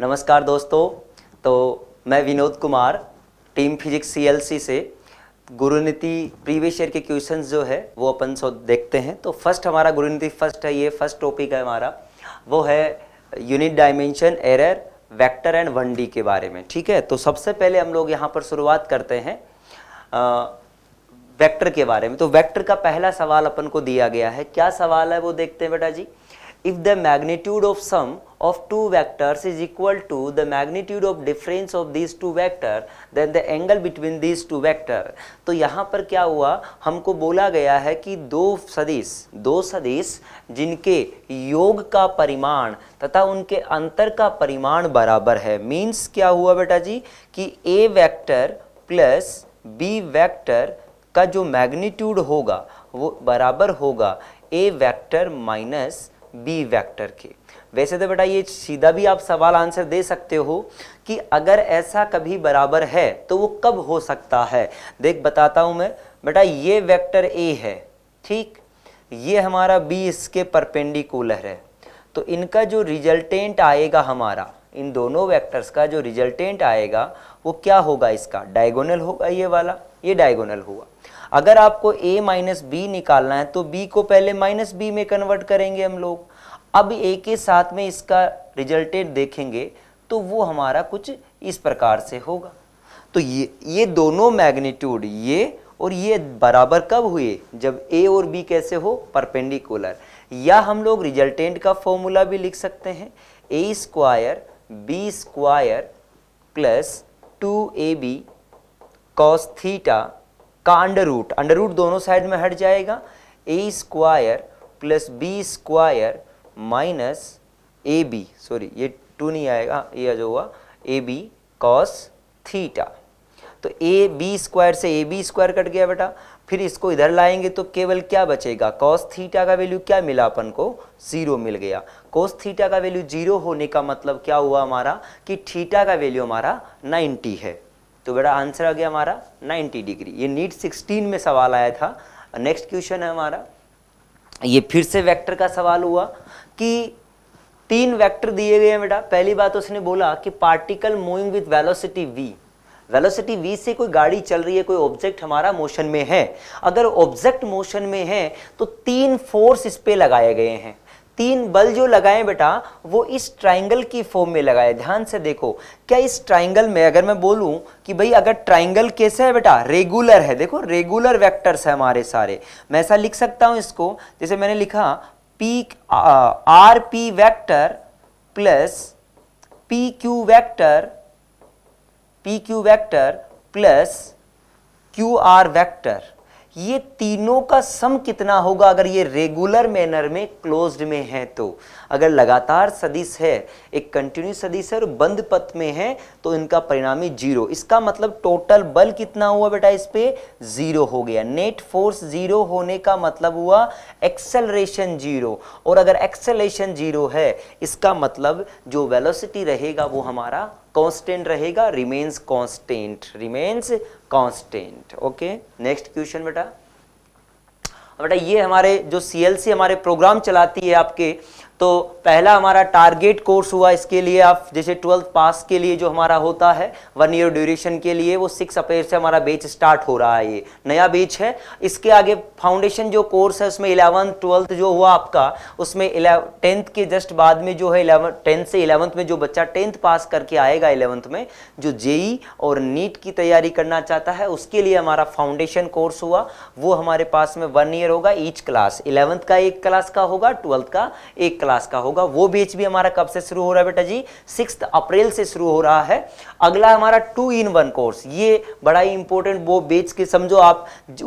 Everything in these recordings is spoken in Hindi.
नमस्कार दोस्तों तो मैं Vinod Kumar team physics CLC से गुरुनीति प्रीवियस ईयर के क्वेश्चन जो है वो अपन सो देखते हैं तो फर्स्ट हमारा गुरुनीति फर्स्ट है ये फर्स्ट टॉपिक है हमारा वो है unit dimension error vector and one D के बारे में ठीक है तो सबसे पहले हम लोग यहाँ पर शुरुआत करते हैं वैक्टर वेक्टर के बारे में तो वेक्टर का पहला सवाल अपन को दिया गया है क्या सवाल है वो देखते हैं बेटा जी if the magnitude of sum of two vectors is equal to the magnitude of difference of these two vector then the angle between these two vector तो यहाँ पर क्या हुआ हमको बोला गया है कि दो सदिश दो सदिश जिनके योग का परिमाण तथा उनके अंतर का परिमाण बराबर है मीन्स क्या हुआ बेटा जी कि a vector plus b vector का जो मैग्नीट्यूड होगा वो बराबर होगा a vector minus B vector के वैसे तो बेटा ये सीधा भी आप सवाल आंसर दे सकते हो कि अगर ऐसा कभी बराबर है तो वो कब हो सकता है देख बताता हूँ मैं बेटा ये वेक्टर ए है ठीक ये हमारा बी इसके परपेंडिकुलर है तो इनका जो रिजल्टेंट आएगा हमारा इन दोनों वेक्टर्स का जो रिजल्टेंट आएगा वो क्या होगा इसका डायगोनल होगा ये वाला ये डायगोनल हुआ अगर आपको a माइनस बी निकालना है तो b को पहले माइनस बी में कन्वर्ट करेंगे हम लोग अब ए के साथ में इसका रिजल्टेड देखेंगे तो वो हमारा कुछ इस प्रकार से होगा तो ये ये दोनों मैग्नीट्यूड ये और ये बराबर कब हुए जब ए और बी कैसे हो परपेंडिकुलर या हम लोग रिजल्टेंट का फॉर्मूला भी लिख सकते हैं A square B square plus two A B cos theta का अंडर रूट अंडर रूट दोनों साइड में हट जाएगा A square plus B square minus A B sorry ये टू नहीं आएगा ये जो हुआ ए बी कॉस थीटा तो ए बी स्क्वायर से ए बी स्क्वायर कट गया बेटा फिर इसको इधर लाएंगे तो केवल क्या बचेगा कॉस थीटा का वैल्यू क्या मिला अपन को जीरो मिल गया कॉस थीटा का वैल्यू जीरो होने का मतलब क्या हुआ हमारा कि थीटा का वैल्यू हमारा 90 है तो बेटा आंसर आ गया हमारा 90 डिग्री ये नीट 16 में सवाल आया था नेक्स्ट क्वेश्चन है हमारा ये फिर से वेक्टर का सवाल हुआ कि तीन वेक्टर दिए गए हैं बेटा पहली बात तो उसने बोला कि particle moving with velocity V velocity V से कोई गाड़ी चल रही है कोई ऑब्जेक्ट हमारा मोशन में है अगर ऑब्जेक्ट मोशन में है तो तीन फोर्स इस पे लगाए गए हैं तीन बल जो लगाए बेटा वो इस ट्राइंगल की फॉर्म में लगाए ध्यान से देखो क्या इस ट्राइंगल में अगर मैं बोलूं कि भाई अगर ट्राइंगल कैसा है बेटा रेगुलर है देखो रेगुलर वेक्टर्स है हमारे सारे मैं ऐसा लिख सकता हूं इसको जैसे मैंने लिखा p uh, rp vector plus pq vector pq vector plus qr vector ये तीनों का सम कितना होगा अगर ये रेगुलर मैनर में क्लोज्ड में है तो अगर लगातार सदिश है एक कंटिन्यू सदिश है और बंद पथ में है तो इनका परिणामी जीरो इसका मतलब टोटल बल कितना हुआ बेटा इस पर जीरो हो गया नेट फोर्स जीरो होने का मतलब हुआ एक्सेलरेशन जीरो और अगर एक्सेलरेशन जीरो है इसका मतलब जो वेलोसिटी रहेगा वो हमारा कांस्टेंट रहेगा remains constant remains constant okay next question बेटा बेटा ये हमारे जो सी हमारे प्रोग्राम चलाती है आपके तो पहला हमारा टारगेट कोर्स हुआ इसके लिए आप जैसे ट्वेल्थ पास के लिए जो हमारा होता है वन ईयर ड्यूरेशन के लिए वो सिक्स अपेयर से हमारा बेच स्टार्ट हो रहा है ये नया बेच है इसके आगे फाउंडेशन जो कोर्स है उसमें इलेवंथ ट्वेल्थ जो हुआ आपका उसमें टेंथ के जस्ट बाद में जो है टेंथ से इलेवंथ में जो बच्चा टेंथ पास करके आएगा इलेवंथ में जो जेई और नीट की तैयारी करना चाहता है उसके लिए हमारा फाउंडेशन कोर्स हुआ वो हमारे पास में वन ईयर होगा ईच क्लास इलेवंथ का एक क्लास का होगा ट्वेल्थ का एक क्लास का होगा वो बीच भी हमारा कब से शुरू हो रहा है बेटा जी सिक्स अप्रैल से शुरू हो रहा है अगला हमारा टू इन वन कोर्स ये बड़ा ही इंपॉर्टेंट वो बैच के समझो आप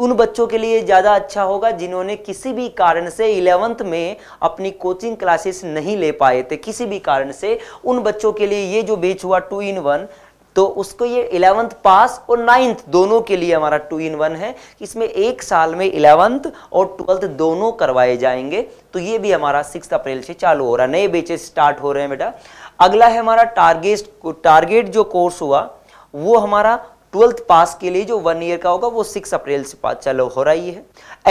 उन बच्चों के लिए ज़्यादा अच्छा होगा जिन्होंने किसी भी कारण से इलेवंथ में अपनी कोचिंग क्लासेस नहीं ले पाए थे किसी भी कारण से उन बच्चों के लिए ये जो बैच हुआ टू इन वन तो उसको ये इलेवंथ पास और नाइन्थ दोनों के लिए हमारा टू इन वन है इसमें एक साल में इलेवंथ और ट्वेल्थ दोनों करवाए जाएंगे तो ये भी हमारा सिक्स अप्रैल से चालू हो रहा है नए बेचेस स्टार्ट हो रहे हैं बेटा अगला है हमारा टारगेट टारगेट जो कोर्स हुआ वो हमारा ट्वेल्थ पास के लिए जो वन ईयर का होगा वो सिक्स अप्रैल से चलो हो रही है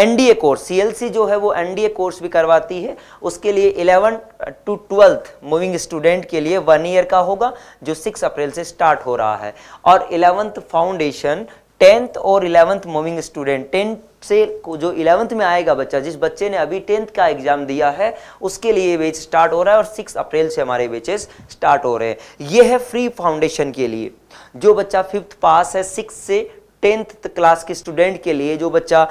एनडीए कोर्स सीएलसी जो है वो एनडीए कोर्स भी करवाती है उसके लिए eleven to twelfth moving student के लिए वन ईयर का होगा जो सिक्स अप्रैल से स्टार्ट हो रहा है और इलेवंथ फाउंडेशन टेंथ और इलेवंथ मूविंग स्टूडेंट टेंथ से जो इलेवंथ में आएगा बच्चा जिस बच्चे ने अभी टेंथ का एग्जाम दिया है उसके लिए बेच स्टार्ट हो रहा है और सिक्स अप्रैल से हमारे बेचेस स्टार्ट हो रहे हैं ये है फ्री फाउंडेशन के लिए जो बच्चा फिफ्थ पास है सिक्स से टेंथ क्लास के स्टूडेंट के लिए जो बच्चा आ,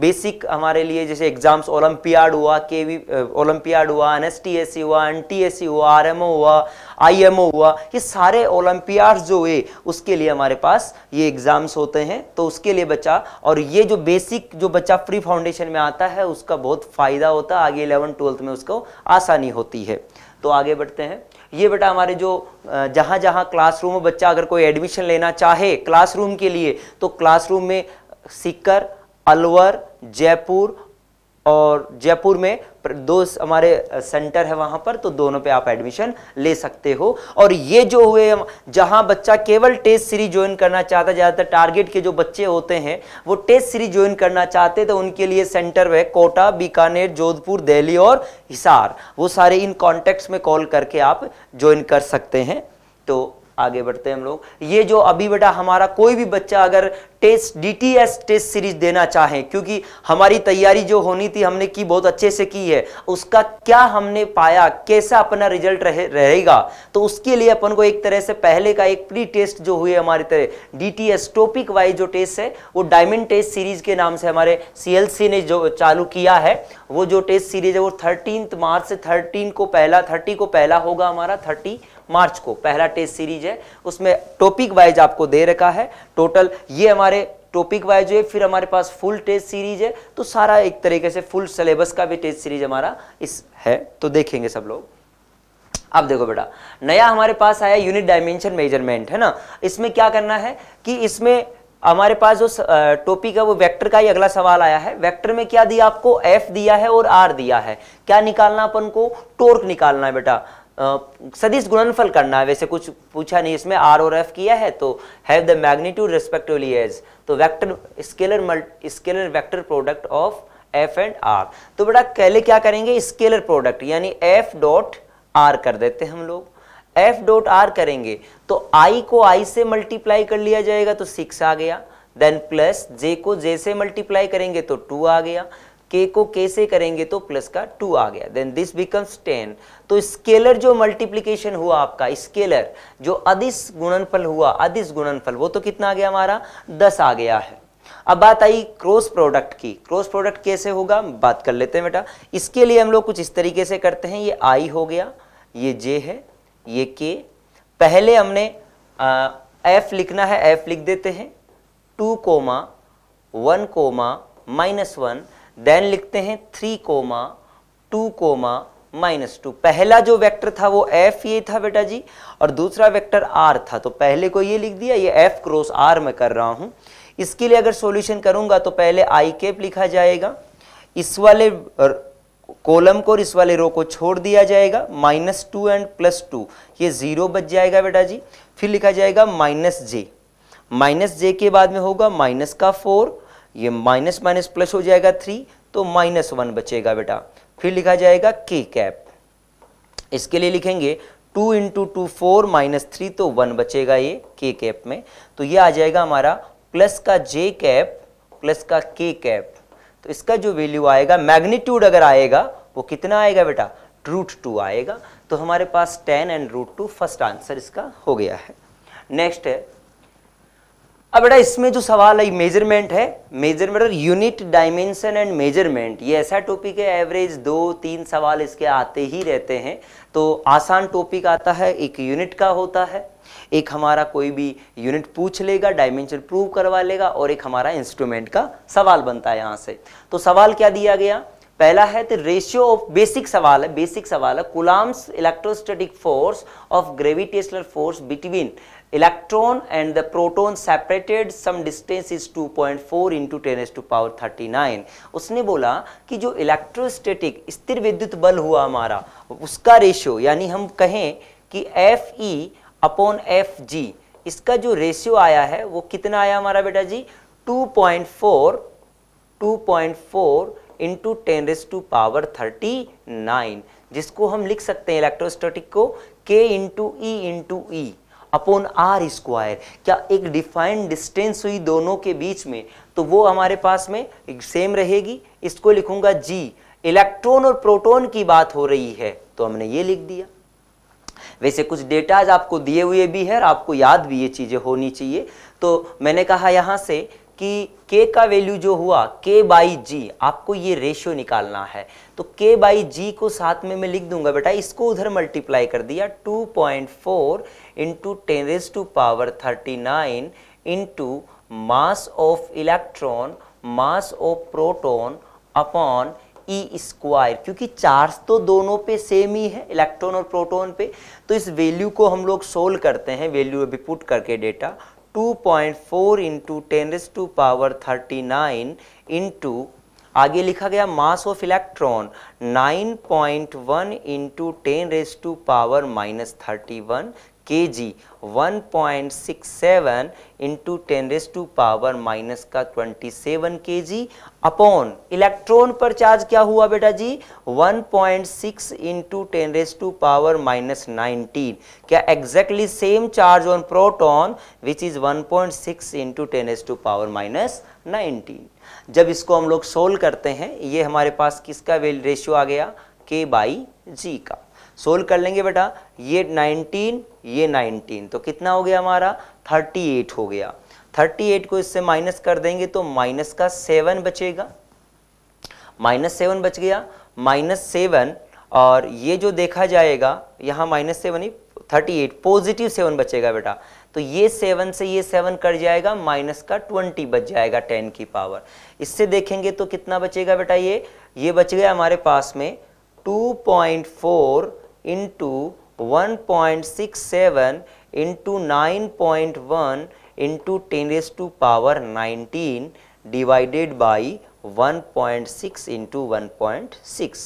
बेसिक हमारे लिए जैसे एग्जाम्स ओलंपियाड हुआ के वी ओलंपियाड हुआ N S T S C हुआ एन टी एस सी हुआ आर एम ओ हुआ आई एम ओ हुआ ये सारे ओलंपियाड जो हुए उसके लिए हमारे पास ये एग्जाम्स होते हैं तो उसके लिए बच्चा और ये जो बेसिक जो बच्चा प्री फाउंडेशन में आता है उसका बहुत फ़ायदा होता है आगे इलेवन ट्वेल्थ में उसको आसानी होती है तो आगे बढ़ते हैं ये बेटा हमारे जो जहाँ जहाँ क्लासरूम में बच्चा अगर कोई एडमिशन लेना चाहे क्लासरूम के लिए तो क्लासरूम में सीकर अलवर जयपुर और जयपुर में दो हमारे सेंटर है वहाँ पर तो दोनों पे आप एडमिशन ले सकते हो और ये जो हुए जहाँ बच्चा केवल टेस्ट सीरीज ज्वाइन करना चाहता है ज़्यादातर टारगेट के जो बच्चे होते हैं वो टेस्ट सीरीज ज्वाइन करना चाहते तो उनके लिए सेंटर है कोटा बीकानेर जोधपुर दिल्ली और हिसार वो सारे इन कॉन्टेक्ट्स में कॉल करके आप ज्वाइन कर सकते हैं तो आगे बढ़ते हैं हम लोग ये जो अभी बेटा हमारा कोई भी बच्चा अगर टेस्ट डीटीएस टेस्ट सीरीज देना चाहे क्योंकि हमारी तैयारी जो होनी थी हमने की बहुत अच्छे से की है उसका क्या हमने पाया कैसा अपना रिजल्ट रहे, रहेगा तो उसके लिए अपन को एक तरह से पहले का एक प्री टेस्ट जो हुए हमारी तरह डीटीएस टॉपिक वाइज जो टेस्ट है वो डायमंड टेस्ट सीरीज के नाम से हमारे सीएलसी ने जो चालू किया है वो जो टेस्ट सीरीज है वो थर्टीन मार्च से थर्टीन को पहला थर्टी को पहला होगा हमारा थर्टी मार्च को पहला टेस्ट सीरीज है उसमें टॉपिक वाइज आपको दे रखा है टोटल ये हमारे टॉपिक वाइज है फिर हमारे पास फुल टेस्ट सीरीज है तो सारा एक तरीके से फुल सिलेबस का भी टेस्ट सीरीज हमारा इस है तो देखेंगे सब लोग अब देखो बेटा नया हमारे पास आया यूनिट डायमेंशन मेजरमेंट है ना इसमें क्या करना है कि इसमें हमारे पास जो टॉपिक है वो वेक्टर का ही अगला सवाल आया है वेक्टर में क्या दिया आपको एफ दिया है और आर दिया है क्या निकालना अपन को टोर्क निकालना है बेटा सदिश गुणनफल करना है वैसे कुछ पूछा नहीं इसमें आर और एफ किया है तो have the magnitude respectively as तो vector scalar multi scalar vector product of F and R तो बेटा पहले क्या करेंगे स्केलर प्रोडक्ट यानी एफ डॉट आर कर देते हम लोग एफ डॉट आर करेंगे तो आई को आई से मल्टीप्लाई कर लिया जाएगा तो सिक्स आ गया देन प्लस जे को जे से मल्टीप्लाई करेंगे तो टू आ गया k को k से करेंगे तो प्लस का टू आ गया देन दिस बिकम्स टेन तो स्केलर जो मल्टीप्लीकेशन हुआ आपका स्केलर जो अधिस गुणनफल हुआ अधिस गुणनफल वो तो कितना आ गया हमारा दस आ गया है अब बात आई क्रॉस प्रोडक्ट की क्रॉस प्रोडक्ट कैसे होगा बात कर लेते हैं बेटा इसके लिए हम लोग कुछ इस तरीके से करते हैं ये आई हो गया ये जे है ये के पहले हमने एफ लिखना है एफ लिख देते हैं two comma one comma minus one then लिखते हैं three comma two comma minus two पहला जो वेक्टर था वो एफ ये था बेटा जी और दूसरा वेक्टर आर था तो पहले को ये लिख दिया ये एफ क्रॉस आर मैं कर रहा हूँ इसके लिए अगर सॉल्यूशन करूँगा तो पहले आई केप लिखा जाएगा इस वाले कॉलम को और इस वाले रो को छोड़ दिया जाएगा minus two and plus two ये ज़ीरो बच जाएगा बेटा जी फिर लिखा जाएगा माइनस जे माइनस जे के बाद में होगा माइनस का फोर ये माइनस माइनस प्लस हो जाएगा थ्री तो माइनस वन बचेगा बेटा फिर लिखा जाएगा के कैप इसके लिए लिखेंगे two into two four minus three तो वन बचेगा ये के कैप में तो ये आ जाएगा हमारा प्लस का जे कैप प्लस का के कैप तो इसका जो वैल्यू आएगा मैग्नीट्यूड अगर आएगा वो कितना आएगा बेटा रूट टू आएगा तो हमारे पास ten and root two first answer इसका हो गया है नेक्स्ट है अब बेटा इसमें जो सवाल है मेजरमेंट है मेजरमेंट और यूनिट डायमेंशन एंड मेजरमेंट ये ऐसा टॉपिक है एवरेज दो तीन सवाल इसके आते ही रहते हैं तो आसान टॉपिक आता है एक यूनिट का होता है एक हमारा कोई भी यूनिट पूछ लेगा डायमेंशन प्रूव करवा लेगा और एक हमारा इंस्ट्रूमेंट का सवाल बनता है यहाँ से तो सवाल क्या दिया गया पहला है तो रेशियो ऑफ बेसिक सवाल है बेसिक सवाल है Coulomb's electrostatic force of gravitational force between electron and the proton separated some distance is 2.4 into 10 two power thirty nine उसने बोला कि जो इलेक्ट्रोस्टेटिक स्थिर विद्युत बल हुआ हमारा उसका रेशियो यानी हम कहें कि F E upon F G इसका जो रेशियो आया है वो कितना आया हमारा बेटा जी 2.4 four into ten raise to power thirty nine जिसको हम लिख सकते हैं इलेक्ट्रोस्टेटिक को K into E into E upon R square क्या एक डिफाइंड डिस्टेंस हुई दोनों के बीच में तो वो हमारे पास में सेम रहेगी इसको लिखूंगा जी इलेक्ट्रॉन और प्रोटॉन की बात हो रही है तो हमने ये लिख दिया वैसे कुछ डेटाज आपको दिए हुए भी है और आपको याद भी ये चीज़ें होनी चाहिए तो मैंने कहा यहाँ से कि k का वैल्यू जो हुआ k बाई जी आपको ये रेशियो निकालना है तो k बाई जी को साथ में मैं लिख दूंगा बेटा इसको उधर मल्टीप्लाई कर दिया 2.4 ten raise to power thirty nine into mass of electron mass of proton upon E square क्योंकि चार्ज तो दोनों पे सेम ही है इलेक्ट्रॉन और प्रोटोन पे तो इस वैल्यू को हम लोग सोल्व करते हैं वैल्यू अभी पुट करके data 2.4 point four into ten raise to power thirty nine into आगे लिखा गया mass of electron 9.1 point one into ten raise to power minus thirty one kg seven into 10 raise to power minus का 27 kg अपॉन इलेक्ट्रॉन पर चार्ज क्या हुआ बेटा जी 1.6 into ten raise to power minus nineteen क्या exactly same charge on proton which is one point six into ten raise to power minus nineteen जब इसको हम लोग सोल्व करते हैं ये हमारे पास किसका रेशियो आ गया के बाई जी का सोल्व कर लेंगे बेटा ये 19 ये 19 तो कितना हो गया हमारा 38 हो गया 38 को इससे माइनस कर देंगे तो माइनस का सेवन बचेगा माइनस सेवन बच गया माइनस सेवन और ये जो देखा जाएगा यहाँ माइनस सेवन ही थर्टी एट पॉजिटिव सेवन बचेगा बेटा तो ये सेवन से ये सेवन कर जाएगा माइनस का ट्वेंटी बच जाएगा टेन की पावर इससे देखेंगे तो कितना बचेगा बेटा ये ये बच गया हमारे पास में two point four into one point six seven into nine point one into ten raise to power nineteen divided by one point six into one point six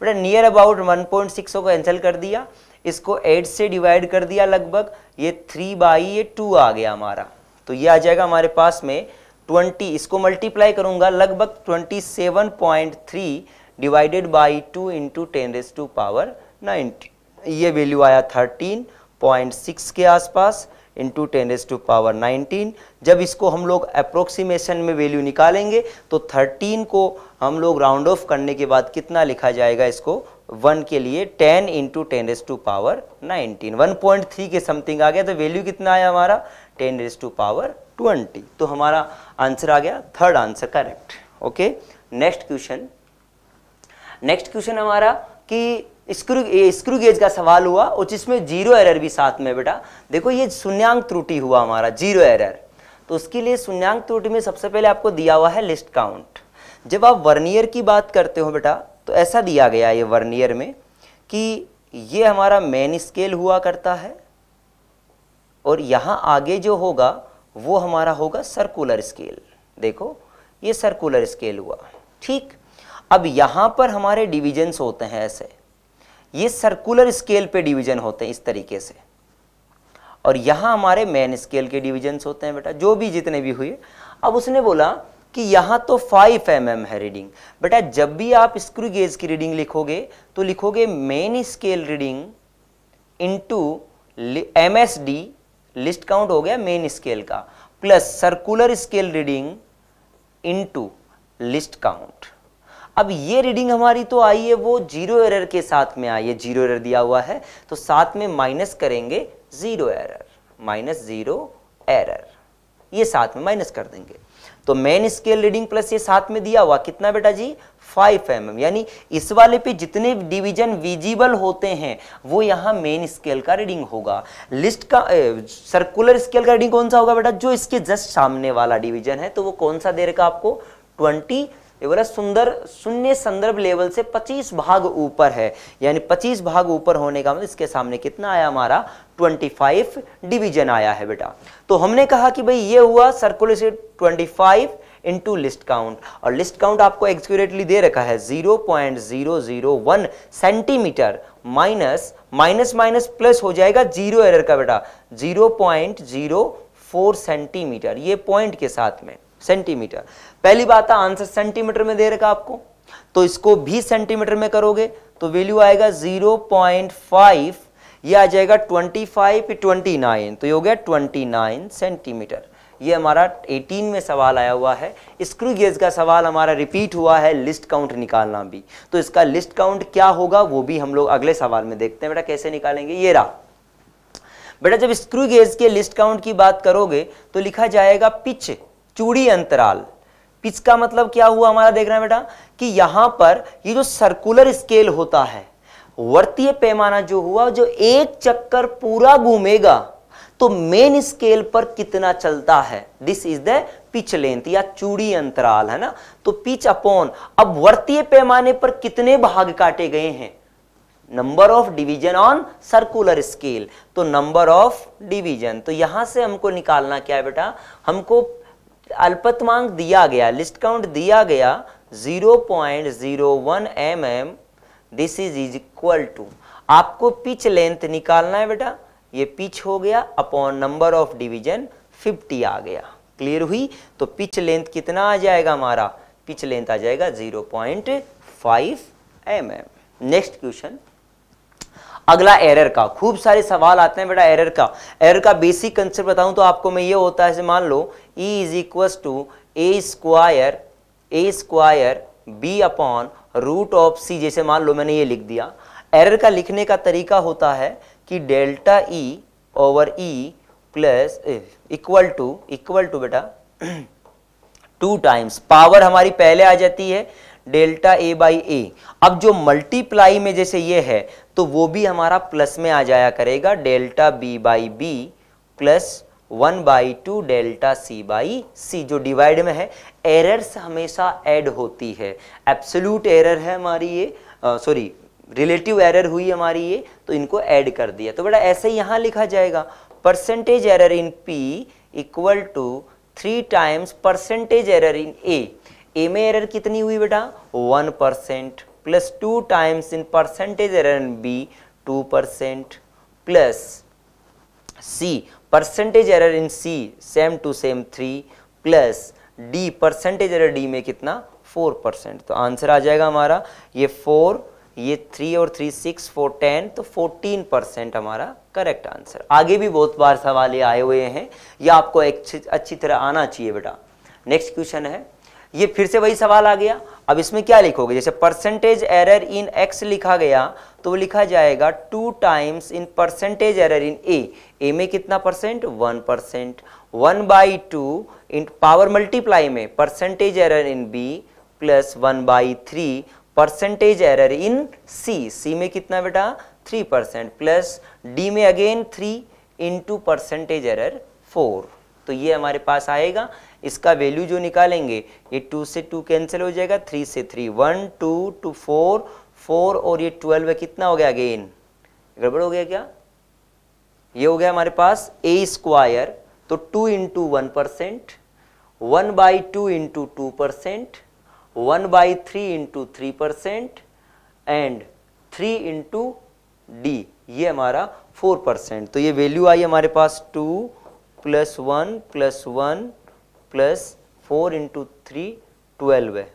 बेटा near about one point six को कैंसिल कर दिया इसको एट से डिवाइड कर दिया लगभग ये थ्री बाई ये टू आ गया हमारा तो ये आ जाएगा हमारे पास में ट्वेंटी इसको मल्टीप्लाई करूंगा लगभग twenty seven point three divided by two into ten raise to power 90 ये वैल्यू आया थर्टीन पॉइंट सिक्स के आसपास into ten raise to power 19 जब इसको हम लोग अप्रोक्सीमेशन में वैल्यू निकालेंगे तो 13 को हम लोग राउंड ऑफ करने के बाद कितना लिखा जाएगा इसको 1 के लिए 10 into ten raise to power 19 1.3 के समथिंग आ गया तो वैल्यू कितना आया हमारा 10 एस टू पावर 20 तो हमारा आंसर आ गया third answer correct okay next question next question हमारा कि स्क्रू स्क्रू गेज का सवाल हुआ और जिसमें जीरो एरर भी साथ में बेटा देखो ये शून्यांक त्रुटि हुआ हमारा जीरो एरर तो उसके लिए शून्यांक त्रुटि में सबसे पहले आपको दिया हुआ है लिस्ट काउंट जब आप वर्नियर की बात करते हो बेटा तो ऐसा दिया गया ये वर्नियर में कि ये हमारा मेन स्केल हुआ करता है और यहाँ आगे जो होगा वो हमारा होगा सर्कुलर स्केल देखो ये सर्कुलर स्केल हुआ ठीक अब यहाँ पर हमारे डिविजन्स होते हैं ऐसे ये सर्कुलर स्केल पे डिवीजन होते हैं इस तरीके से और यहाँ हमारे मेन स्केल के डिविजन्स होते हैं बेटा जो भी जितने भी हुए अब उसने बोला कि यहाँ तो 5 एम mm है रीडिंग बेटा जब भी आप स्क्रू गेज की रीडिंग लिखोगे तो लिखोगे main scale reading into M S D least count हो गया मेन स्केल का plus circular scale reading into least count अब ये रीडिंग हमारी तो आई है वो जीरो एरर के साथ में आई है जीरो एरर दिया हुआ है तो साथ में माइनस करेंगे zero error minus zero error ये साथ में माइनस कर देंगे तो मेन स्केल रीडिंग प्लस ये साथ में दिया हुआ कितना बेटा जी 5 एम mm, यानी इस वाले पे जितने डिवीजन विजिबल होते हैं वो यहां मेन स्केल का रीडिंग होगा लिस्ट का सर्कुलर स्केल का रीडिंग कौन सा होगा बेटा जो इसके जस्ट सामने वाला डिवीजन है तो वो कौन सा दे रखा आपको एवरेस्ट सुंदर शून्य संदर्भ लेवल से 25 भाग ऊपर है यानी 25 भाग ऊपर होने का मतलब इसके सामने कितना आया हमारा 25 डिवीजन आया है बेटा तो हमने कहा कि भाई ये हुआ circulation 25 five into least count और लिस्ट काउंट आपको एक्सक्यूरेटली दे रखा है 0.001 centimetre minus minus minus plus हो जाएगा जीरो एरर का बेटा 0.04 सेंटीमीटर ये पॉइंट के साथ में सेंटीमीटर पहली बात है आंसर सेंटीमीटर में दे रखा आपको तो इसको भी सेंटीमीटर में करोगे तो वैल्यू आएगा 0.5 ये आ जाएगा 25 29 तो ये हो गया 29 सेंटीमीटर ये हमारा 18 में सवाल आया हुआ है स्क्रू गेज का सवाल हमारा रिपीट हुआ है लिस्ट काउंट निकालना भी तो इसका लिस्ट काउंट क्या होगा वो भी हम लोग अगले सवाल में देखते हैं बेटा कैसे निकालेंगे ये रहा बेटा जब स्क्रू गेज के लिस्ट काउंट की बात करोगे तो लिखा जाएगा पिच चूड़ी अंतराल पिच का मतलब क्या हुआ हमारा देख रहे हैं बेटा कि यहां पर ये जो सर्कुलर स्केल होता है वर्तीय पैमाना जो हुआ जो एक चक्कर पूरा घूमेगा तो मेन स्केल पर कितना चलता है this is the pitch length या चूड़ी अंतराल है ना तो पिच अपॉन अब वर्तीय पैमाने पर कितने भाग काटे गए हैं number of division on circular scale तो नंबर ऑफ डिवीजन तो यहां से हमको निकालना क्या है बेटा हमको अल्पतमांक दिया गया लिस्ट काउंट दिया गया 0.01 point mm, this is is equal to आपको पिच लेंथ निकालना है बेटा ये पिच हो गया अपॉन नंबर ऑफ डिवीजन 50 आ गया क्लियर हुई तो पिच लेंथ कितना आ जाएगा हमारा पिच लेंथ आ जाएगा 0.5 पॉइंट mm. नेक्स्ट क्वेश्चन अगला एरर का खूब सारे सवाल आते हैं बेटा एरर का एरर का बेसिक कंसेप्ट बताऊं तो आपको मैं ये होता है मान लो E is इक्व to A square A square B upon root of C जैसे मान लो मैंने ये लिख दिया एरर का लिखने का तरीका होता है कि delta E over E plus equal to equal to बेटा टू टाइम्स पावर हमारी पहले आ जाती है डेल्टा ए बाई ए अब जो मल्टीप्लाई में जैसे ये है तो वो भी हमारा प्लस में आ जाया करेगा delta B by B plus one by two delta C by C जो डिवाइड में है एरर्स हमेशा ऐड होती है एब्सोल्यूट एरर है हमारी ये सॉरी रिलेटिव एरर हुई हमारी ये तो इनको ऐड कर दिया तो बेटा ऐसे ही यहाँ लिखा जाएगा percentage error in P equal to three times percentage error in A A में एरर कितनी हुई बेटा one percent plus two times in percentage error in B two percent plus C percentage error in C same two same three plus D percentage error D में कितना फोर परसेंट तो आंसर आ जाएगा हमारा ये फोर ये थ्री और थ्री सिक्स फोर टेन तो फोर्टीन परसेंट हमारा करेक्ट आंसर आगे भी बहुत बार सवाल ये आए हुए हैं ये आपको अच्छी अच्छी तरह आना चाहिए बेटा नेक्स्ट क्वेश्चन है ये फिर से वही सवाल आ गया अब इसमें क्या लिखोगे जैसे परसेंटेज एरर इन एक्स लिखा गया तो वो लिखा जाएगा two times in percentage error in A A में कितना percent one percent one by two in power multiply में percentage error in B plus one by three percentage error in C C में कितना बेटा थ्री परसेंट प्लस डी में again three into percentage error four तो ये हमारे पास आएगा इसका वैल्यू जो निकालेंगे ये टू से टू कैंसिल हो जाएगा थ्री से three one two two four four और ये ट्वेल्व है कितना हो गया अगेन गड़बड़ हो गया क्या ये हो गया हमारे पास ए स्क्वायर तो two into one percent one by two into two percent one by three into three percent and three into D ये हमारा फोर परसेंट तो ये वैल्यू आई हमारे पास two plus one plus one plus four into three twelve है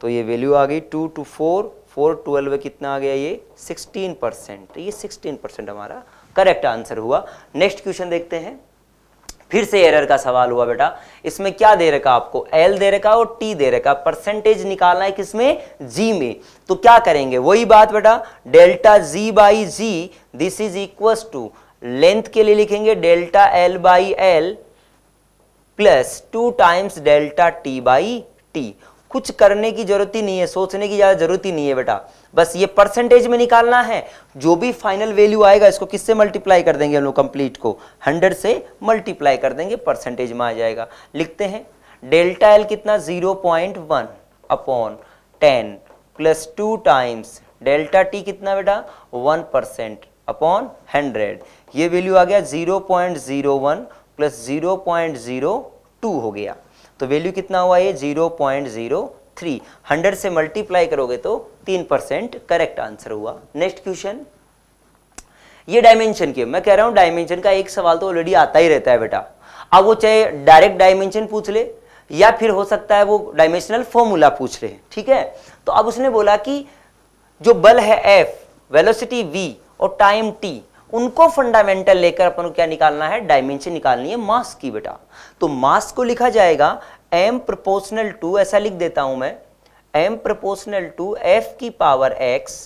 तो ये वैल्यू आ गई two two four four twelve कितना आ गया ये सिक्सटीन परसेंट तो ये सिक्सटीन परसेंट हमारा करेक्ट आंसर हुआ नेक्स्ट क्वेश्चन देखते हैं फिर से एरर का सवाल हुआ बेटा इसमें क्या दे रखा आपको एल दे रखा और टी दे रखा परसेंटेज निकालना है किसमें जी में तो क्या करेंगे वही बात बेटा delta G by G this is equal to length के लिए लिखेंगे delta L by L plus two times delta T by T कुछ करने की जरूरत ही नहीं है सोचने की ज़्यादा जरूरत ही नहीं है बेटा बस ये परसेंटेज में निकालना है जो भी फाइनल वैल्यू आएगा इसको किससे मल्टीप्लाई कर देंगे हम लोग कंप्लीट को 100 से मल्टीप्लाई कर देंगे परसेंटेज में आ जाएगा लिखते हैं डेल्टा एल कितना 0.1 upon ten plus two times delta T कितना बेटा 1 परसेंट अपॉन हंड्रेड ये वैल्यू आ गया one plus zero point zero two हो गया तो वैल्यू कितना हुआ ये zero point zero three hundred से मल्टीप्लाई करोगे तो तीन परसेंट करेक्ट आंसर हुआ नेक्स्ट क्वेश्चन ये डायमेंशन की मैं कह रहा हूं डायमेंशन का एक सवाल तो ऑलरेडी आता ही रहता है बेटा अब वो चाहे डायरेक्ट डायमेंशन पूछ ले या फिर हो सकता है वो डायमेंशनल फॉर्मूला पूछ रहे ठीक है तो अब उसने बोला कि जो बल है एफ वेलोसिटी वी और टाइम टी उनको फंडामेंटल लेकर अपन को क्या निकालना है डायमेंशन निकालनी है मास की बेटा तो मास को लिखा जाएगा एम प्रपोर्शनल टू ऐसा लिख देता हूं मैं एम प्रपोर्शनल टू एफ की पावर एक्स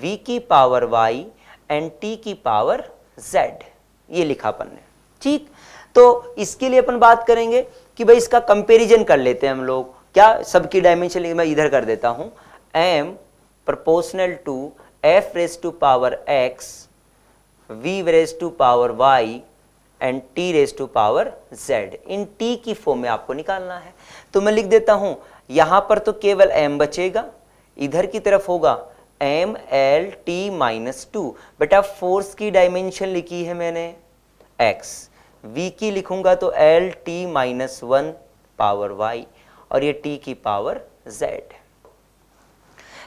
वी की पावर वाई एंड टी की पावर जेड ये लिखा अपन ने ठीक तो इसके लिए अपन बात करेंगे कि भाई इसका कंपेरिजन कर लेते हैं हम लोग क्या सबकी डायमेंशन मैं इधर कर देता हूं M proportional to F raise to power X V raise to power Y and T raise to power Z in T की फॉर्म में आपको निकालना है तो मैं लिख देता हूं यहां पर तो केवल एम बचेगा इधर की तरफ होगा M L T minus two बेटा फोर्स की डायमेंशन लिखी है मैंने एक्स वी की लिखूंगा तो L T minus one power Y और ये टी की पावर जेड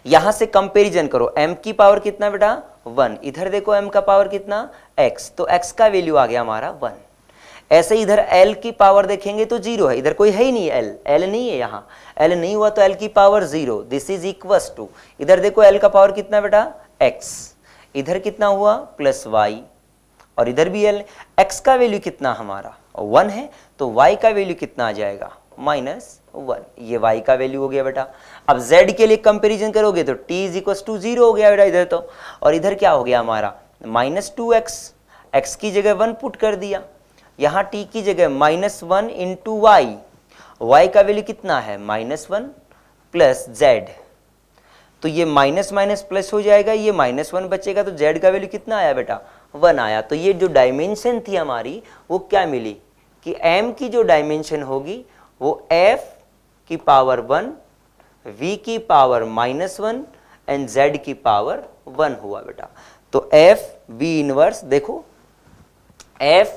यहां से कंपेरिजन करो m की पावर कितना बेटा वन इधर देखो m का पावर कितना x तो x का वैल्यू आ गया हमारा वन ऐसे इधर l की पावर देखेंगे तो जीरो है इधर कोई है ही नहीं l l नहीं है यहाँ l नहीं हुआ तो l की power zero this is equals to इधर देखो l का पावर कितना बेटा x इधर कितना हुआ प्लस वाई और इधर भी l x का वैल्यू कितना हमारा वन है तो y का वैल्यू कितना आ जाएगा माइनस वन ये y का वैल्यू हो गया बेटा अब z के लिए कंपेरिजन करोगे तो t इज इक्व टू जीरो हो गया बेटा इधर तो और इधर क्या हो गया हमारा माइनस टू एक्स एक्स की जगह वन पुट कर दिया यहाँ t की जगह minus one in two Y Y का वैल्यू कितना है माइनस वन प्लस जेड तो ये माइनस माइनस प्लस हो जाएगा ये माइनस वन बचेगा तो जेड का वैल्यू कितना आया बेटा वन आया तो ये जो डायमेंशन थी हमारी वो क्या मिली कि एम की जो डायमेंशन होगी वो एफ की पावर वन v की power minus one and z की पावर वन हुआ बेटा तो f v इनवर्स देखो f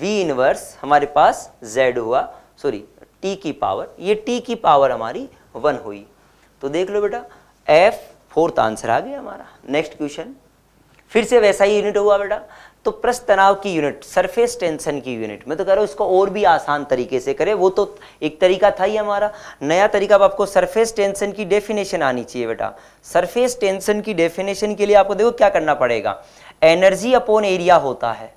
v इनवर्स हमारे पास z हुआ सॉरी t की पावर ये t की पावर हमारी वन हुई तो देख लो बेटा f फोर्थ आंसर आ गया हमारा नेक्स्ट क्वेश्चन फिर से वैसा ही यूनिट हुआ बेटा तो प्रस्त तनाव की यूनिट सरफेस टेंशन की यूनिट मैं तो कह रहा हूँ इसको और भी आसान तरीके से करें वो तो एक तरीका था ही हमारा नया तरीका अब आपको सरफेस टेंशन की डेफिनेशन आनी चाहिए बेटा सरफेस टेंशन की डेफिनेशन के लिए आपको देखो क्या करना पड़ेगा एनर्जी अपॉन एरिया होता है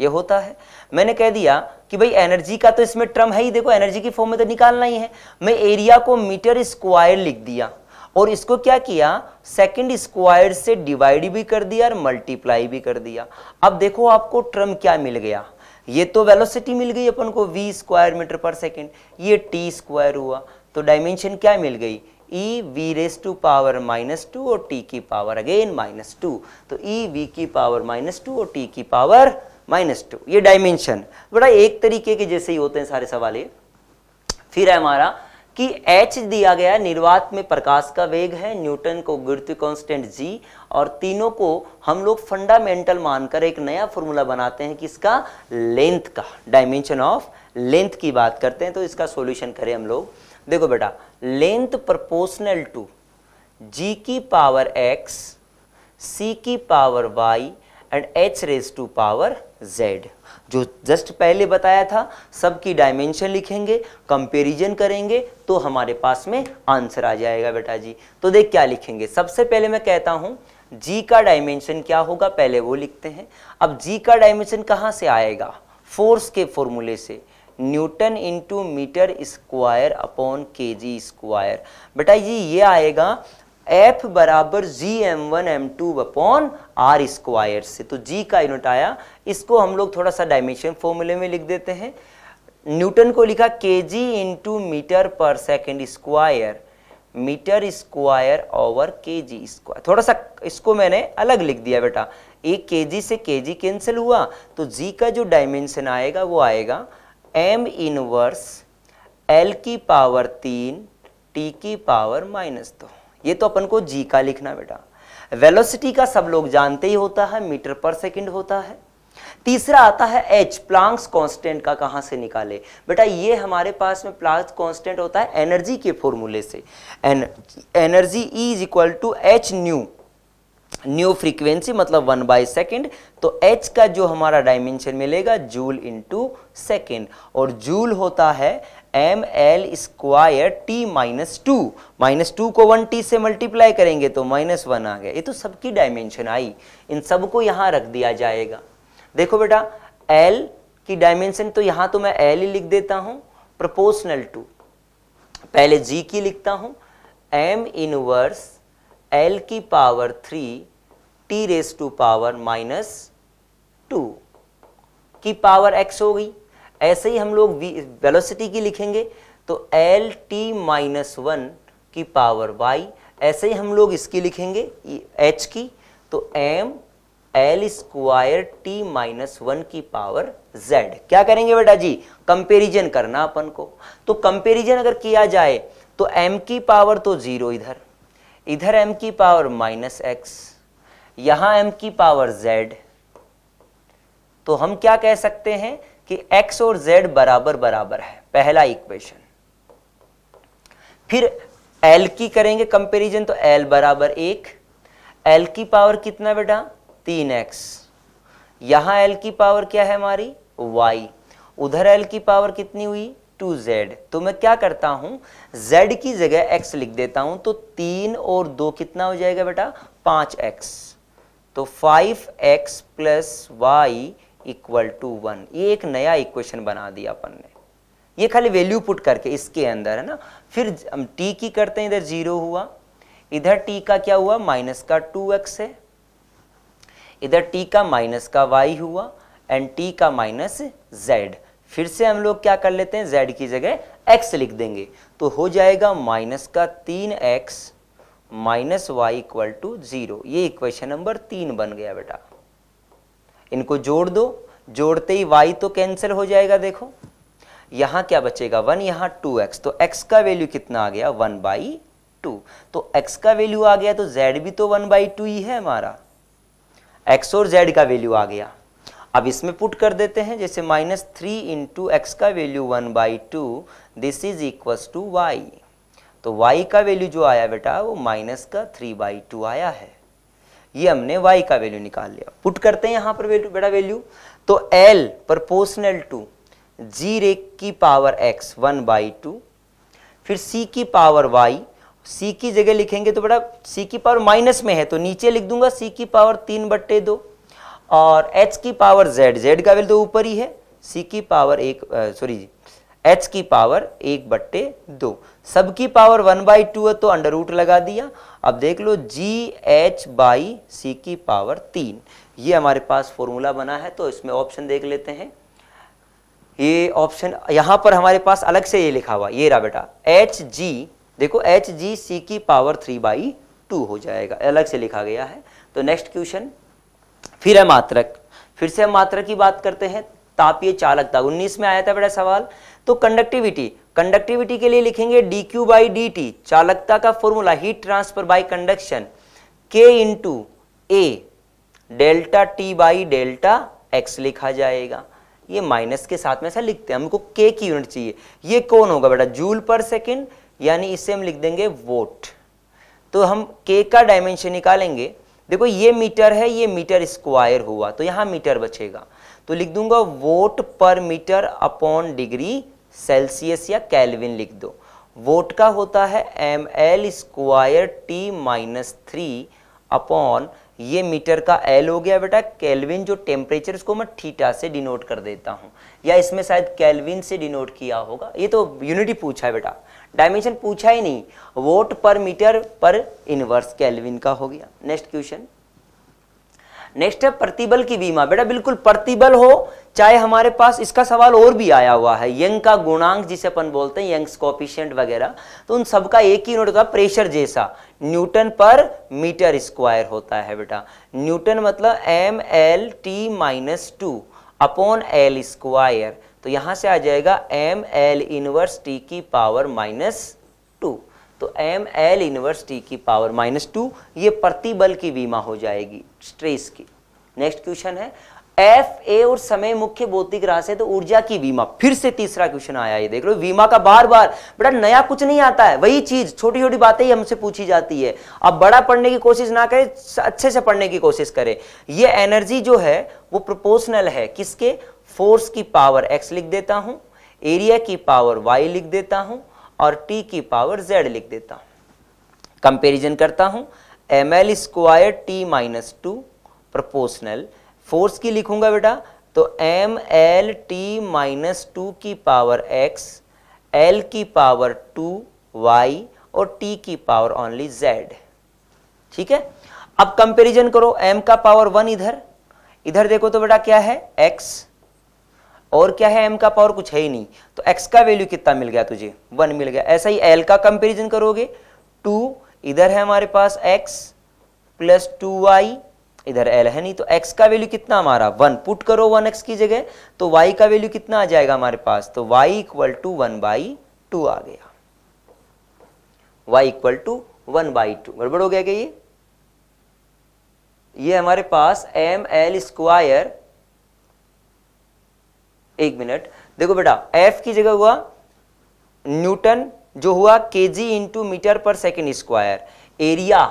ये होता है मैंने कह दिया कि भाई एनर्जी का तो इसमें ट्रम है ही देखो एनर्जी की फॉर्म में तो निकालना ही है मैं एरिया को मीटर स्क्वायर लिख दिया और इसको क्या किया सेकंड स्क्वायर से डिवाइड भी कर दिया और मल्टीप्लाई भी कर दिया अब देखो आपको ट्रम क्या मिल गया ये तो वेलोसिटी मिल गई अपन को वी स्क्वायर मीटर पर सेकंड ये टी स्क्वायर हुआ तो डायमेंशन क्या मिल गई E V raise to power minus two और टी की पावर अगेन माइनस टू तो ई e, वी की पावर माइनस टू और टी की पावर माइनस टू ये डायमेंशन बड़ा एक तरीके के जैसे ही होते हैं सारे सवाल फिर है हमारा कि h दिया गया निर्वात में प्रकाश का वेग है न्यूटन को गुरुत्व कांस्टेंट g और तीनों को हम लोग फंडामेंटल मानकर एक नया फॉर्मूला बनाते हैं कि इसका लेंथ का डायमेंशन ऑफ लेंथ की बात करते हैं तो इसका सॉल्यूशन करें हम लोग देखो बेटा लेंथ प्रोपोर्शनल टू g की पावर x c की power y and h raise to power z जो जस्ट पहले बताया था सबकी डायमेंशन लिखेंगे कंपेरिजन करेंगे तो हमारे पास में आंसर आ जाएगा बेटा जी तो देख क्या लिखेंगे सबसे पहले मैं कहता हूँ जी का डायमेंशन क्या होगा पहले वो लिखते हैं अब जी का डायमेंशन कहाँ से आएगा फोर्स के फॉर्मूले से newton into metre square upon K G square बेटा जी ये आएगा F बराबर G M one M two upon R square से तो G का यूनिट आया इसको हम लोग थोड़ा सा डायमेंशन फॉर्मूले में लिख देते हैं न्यूटन को लिखा के जी इंटू मीटर पर second square metre square over K G square थोड़ा सा इसको मैंने अलग लिख दिया बेटा एक के जी से के जी कैंसिल हुआ तो जी का जो डायमेंशन आएगा वो आएगा एम इनवर्स एल की पावर तीन टी की पावर माइनस दो ये तो अपन को जी का लिखना बेटा वेलोसिटी का सब लोग जानते ही होता है मीटर पर सेकंड होता है तीसरा आता है एच प्लांक्स कांस्टेंट का कहां से निकाले बेटा ये हमारे पास में प्लांक्स कांस्टेंट होता है एनर्जी के फॉर्मूले से एन energy is equal to H nu nu frequency मतलब वन बाई सेकेंड तो एच का जो हमारा डायमेंशन मिलेगा जूल इंटू सेकेंड और जूल होता है M L square T minus two minus two को वन टी से मल्टीप्लाई करेंगे तो माइनस वन आ गया ये तो सबकी डायमेंशन आई इन सबको यहाँ रख दिया जाएगा देखो बेटा एल की डायमेंशन तो यहाँ तो मैं एल ही लिख देता हूँ प्रोपोर्शनल टू पहले जी की लिखता हूँ एम इनवर्स एल की power three T raise to power minus two की पावर एक्स हो गई ऐसे ही हम लोग वेलोसिटी की लिखेंगे तो एल टी माइनस वन की पावर वाई ऐसे ही हम लोग इसकी लिखेंगे एच की तो M L square T minus one की पावर जेड क्या करेंगे बेटा जी कंपेरिजन करना अपन को तो कंपेरिजन अगर किया जाए तो एम की पावर तो जीरो इधर इधर एम की पावर माइनस एक्स यहां एम की पावर जेड तो हम क्या कह सकते हैं कि x और z बराबर बराबर है पहला इक्वेशन फिर l की करेंगे कंपैरिजन तो l बराबर एक l की पावर कितना बेटा तीन एक्स यहां एल की पावर क्या है हमारी y उधर l की पावर कितनी हुई टू जेड तो मैं क्या करता हूं z की जगह x लिख देता हूं तो तीन और दो कितना हो जाएगा बेटा पांच एक्स तो five x plus y equal to one ये एक नया इक्वेशन बना दिया अपन ने ये खाली वैल्यू पुट करके इसके अंदर है ना फिर हम टी की करते हैं इधर जीरो हुआ इधर टी का क्या हुआ माइनस का टू एक्स है इधर टी का माइनस का वाई हुआ एंड टी का माइनस जेड फिर से हम लोग क्या कर लेते हैं जेड की जगह एक्स लिख देंगे तो हो जाएगा माइनस का तीन x minus y equal to zero ये इक्वेशन नंबर तीन बन गया बेटा इनको जोड़ दो जोड़ते ही वाई तो कैंसिल हो जाएगा देखो यहाँ क्या बचेगा वन यहाँ टू एक्स तो एक्स का वैल्यू कितना आ गया वन बाई टू तो एक्स का वैल्यू आ गया तो जेड भी तो वन बाई टू ही है हमारा एक्स और जेड का वैल्यू आ गया अब इसमें पुट कर देते हैं जैसे माइनस थ्री इंटू एक्स का value one by two this is equals to y तो वाई का वैल्यू जो आया बेटा वो माइनस का थ्री बाई टू आया है ये हमने y का वैल्यू निकाल लिया पुट करते हैं यहां पर वैल्यू बेटा वैल्यू तो l प्रोपोर्शनल टू जी रे की पावर x 1 बाई टू फिर c की पावर y c की जगह लिखेंगे तो बेटा c की पावर माइनस में है तो नीचे लिख दूंगा c की पावर तीन बट्टे दो और h की पावर z z का वैल्यू तो ऊपर ही है c की पावर एक सॉरी एच की पावर एक बट्टे दो सबकी पावर वन बाई टू है तो अंडर रूट लगा दिया अब देख लो जी एच बाई सी की पावर तीन ये हमारे पास फॉर्मूला बना है तो इसमें ऑप्शन देख लेते हैं ये ऑप्शन यहां पर हमारे पास अलग से ये लिखा हुआ ये रहा बेटा एच जी देखो एच जी सी की पावर थ्री बाई टू हो जाएगा अलग से लिखा गया है तो नेक्स्ट क्वेश्चन फिर है मात्रक फिर से हम मात्रक की बात करते हैं तापीय चालकता उन्नीस में आया था बेटा सवाल तो कंडक्टिविटी कंडक्टिविटी के लिए लिखेंगे d Q by D T चालकता का formula heat transfer by conduction के into A delta T by delta x लिखा जाएगा ये माइनस के साथ में ऐसा लिखते हैं हमको के की यूनिट चाहिए ये कौन होगा बेटा जूल पर सेकेंड यानी इसे हम लिख देंगे वोट तो हम के का डायमेंशन निकालेंगे देखो ये मीटर है ये मीटर स्क्वायर हुआ तो यहां मीटर बचेगा तो लिख दूंगा वोट पर मीटर अपॉन डिग्री सेल्सियस या कैलविन लिख दो वोट का होता है M L square T minus three upon ये मीटर का एल हो गया बेटा कैलविन जो टेम्परेचर इसको मैं थीटा से डिनोट कर देता हूँ या इसमें शायद कैलविन से डिनोट किया होगा ये तो यूनिटी पूछा है बेटा डायमेंशन पूछा ही नहीं वोट पर मीटर पर इनवर्स कैलविन का हो गया नेक्स्ट क्वेश्चन नेक्स्ट है प्रतिबल की बीमा बेटा बिल्कुल प्रतिबल हो चाहे हमारे पास इसका सवाल और भी आया हुआ है यंग का गुणांक जिसे अपन बोलते हैं यंग्स कॉपिशेंट वगैरह तो उन सबका एक ही यूनिट होता है प्रेशर जैसा न्यूटन पर मीटर स्क्वायर होता है बेटा न्यूटन मतलब M L T minus two upon L square तो यहां से आ जाएगा एम एल इनवर्स टी की पावर माइनस टू तो एम एल इनवर्स टी की पावर माइनस टू ये प्रतिबल की बीमा हो जाएगी स्ट्रेस की नेक्स्ट क्वेश्चन है एफ ए और समय मुख्य भौतिक राश है तो ऊर्जा की बीमा फिर से तीसरा क्वेश्चन आया ये देख लो बीमा का बार बार बड़ा नया कुछ नहीं आता है वही चीज छोटी छोटी बातें ही हमसे पूछी जाती है अब बड़ा पढ़ने की कोशिश ना करें अच्छे से पढ़ने की कोशिश करें ये एनर्जी जो है वो प्रोपोर्शनल है किसके फोर्स की पावर एक्स लिख देता हूं एरिया की पावर वाई लिख देता हूं और टी की पावर जेड लिख देता हूं कंपेरिजन करता हूं M L square T minus two proportional force की लिखूंगा बेटा तो M L T minus two की पावर एक्स एल की पावर टू वाई और टी की पावर ओनली जेड ठीक है अब कंपैरिजन करो एम का पावर वन इधर इधर देखो तो बेटा क्या है एक्स और क्या है एम का पावर कुछ है ही नहीं तो एक्स का वैल्यू कितना मिल गया तुझे वन मिल गया ऐसा ही एल का कंपेरिजन करोगे टू इधर है हमारे पास x प्लस टू वाई इधर l है नहीं तो x का वैल्यू कितना हमारा वन पुट करो वन एक्स की जगह तो y का वैल्यू कितना आ जाएगा हमारे पास तो y equal to one by two आ गया y equal to one by two गड़बड़ हो गया क्या ये ये हमारे पास एम एल स्क्वायर एक मिनट देखो बेटा एफ की जगह हुआ न्यूटन जो हुआ के जी इंटू मीटर पर सेकेंड स्क्वायर एरिया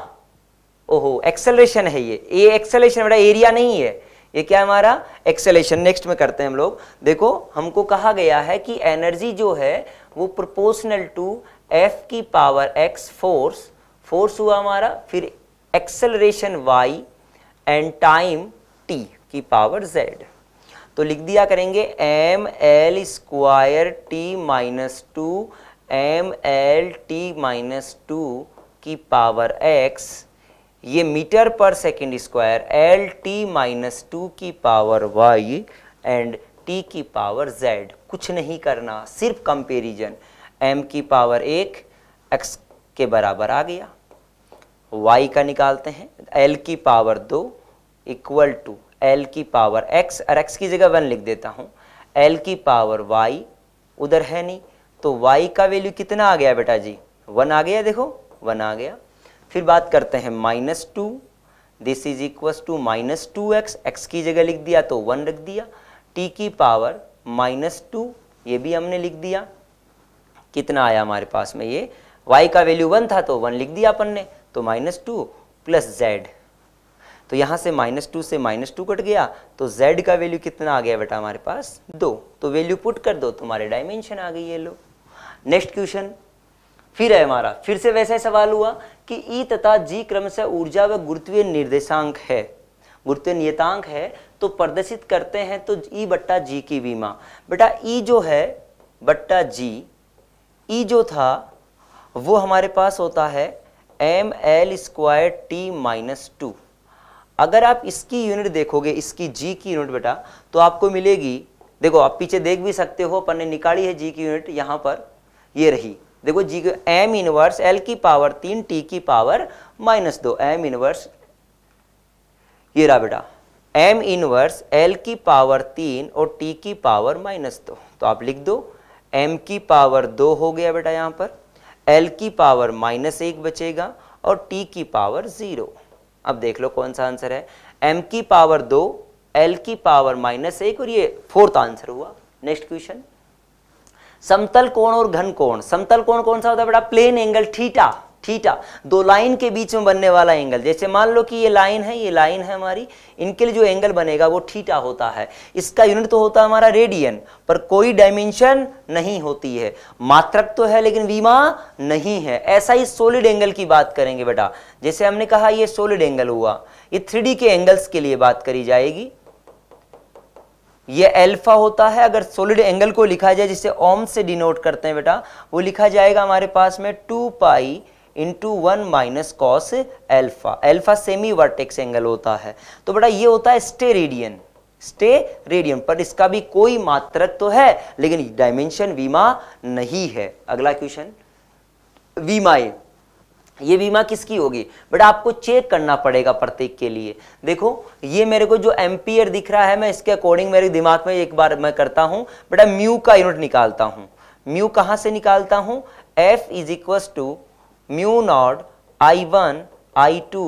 ओहो एक्सेलरेशन है ये ये एक्सेलेशन बेटा एरिया नहीं है ये क्या हमारा एक्सेलेशन नेक्स्ट में करते हैं हम लोग देखो हमको कहा गया है कि एनर्जी जो है वो प्रोपोर्शनल टू एफ की पावर एक्स फोर्स फोर्स हुआ हमारा फिर acceleration y and time T की पावर जेड तो लिख दिया करेंगे M L square T minus two M L T minus two की पावर एक्स ये मीटर पर second square L T minus two की पावर वाई एंड टी की पावर जेड कुछ नहीं करना सिर्फ कंपेरिजन एम की पावर एक एक्स के बराबर आ गया y का निकालते हैं l की पावर दो इक्वल टू एल की पावर x और x की जगह वन लिख देता हूँ l की पावर y उधर है नहीं तो y का वैल्यू कितना आ गया बेटा जी वन आ गया देखो वन आ गया फिर बात करते हैं minus two this is इक्व to minus two x x की जगह लिख दिया तो वन रख दिया t की पावर माइनस टू ये भी हमने लिख दिया कितना आया हमारे पास में ये y का वैल्यू वन था तो वन लिख दिया अपन ने तो माइनस टू प्लस जेड तो यहाँ से माइनस टू से माइनस टू कट गया तो z का वैल्यू कितना आ गया बेटा हमारे पास दो तो वैल्यू पुट कर दो तुम्हारे डायमेंशन आ गई है लो नेक्स्ट क्वेश्चन फिर है हमारा फिर से वैसा ही सवाल हुआ कि ई तथा जी से ऊर्जा व गुरुत्वीय निर्देशांक है गुरुत्वीय नियतांक है तो प्रदर्शित करते हैं तो ई बट्टा जी की बीमा बेटा ई जो है बट्टा जी ई जो था वो हमारे पास होता है M L square T minus two अगर आप इसकी यूनिट देखोगे इसकी जी की यूनिट बेटा तो आपको मिलेगी देखो आप पीछे देख भी सकते हो अपन ने निकाली है जी की यूनिट यहाँ पर ये रही देखो जी एम इनवर्स एल की पावर तीन टी की पावर माइनस दो एम इनवर्स ये रहा बेटा एम इनवर्स एल की पावर तीन और टी की पावर माइनस दो तो आप लिख दो एम की पावर दो हो गया बेटा यहां पर एल की पावर माइनस एक बचेगा और टी की पावर ज़ीरो अब देख लो कौन सा आंसर है एम की पावर दो एल की पावर माइनस एक और ये फोर्थ आंसर हुआ नेक्स्ट क्वेश्चन समतल कोण और घन कोण समतल कोण कौन सा होता है बेटा प्लेन एंगल थीटा थीटा दो लाइन के बीच में बनने वाला एंगल जैसे मान लो कि ये लाइन है ये लाइन है हमारी इनके लिए जो एंगल बनेगा वो थीटा होता है इसका यूनिट तो होता है हमारा रेडियन पर कोई डायमेंशन नहीं होती है मात्रक तो है लेकिन विमा नहीं है ऐसा ही सोलिड एंगल की बात करेंगे बेटा जैसे हमने कहा ये सोलिड एंगल हुआ ये थ्री के एंगल्स के लिए बात करी जाएगी ये अल्फा होता है अगर सोलिड एंगल को लिखा जाए जिसे ओम से डिनोट करते हैं बेटा वो लिखा जाएगा हमारे पास में two pi into one minus cos alpha alpha semi vertex angle होता है तो बेटा ये होता है स्टे रेडियन स्टे रेडियन पर इसका भी कोई मात्रक तो है लेकिन डायमेंशन वीमा नहीं है अगला क्वेश्चन वीमा ये बीमा किसकी होगी बट आपको चेक करना पड़ेगा प्रत्येक के लिए देखो ये मेरे को जो एम्पियर दिख रहा है मैं इसके अकॉर्डिंग मेरे दिमाग में एक बार मैं करता हूँ बेटा म्यू का यूनिट निकालता हूँ म्यू कहाँ से निकालता हूँ F is equals to mu not I one I two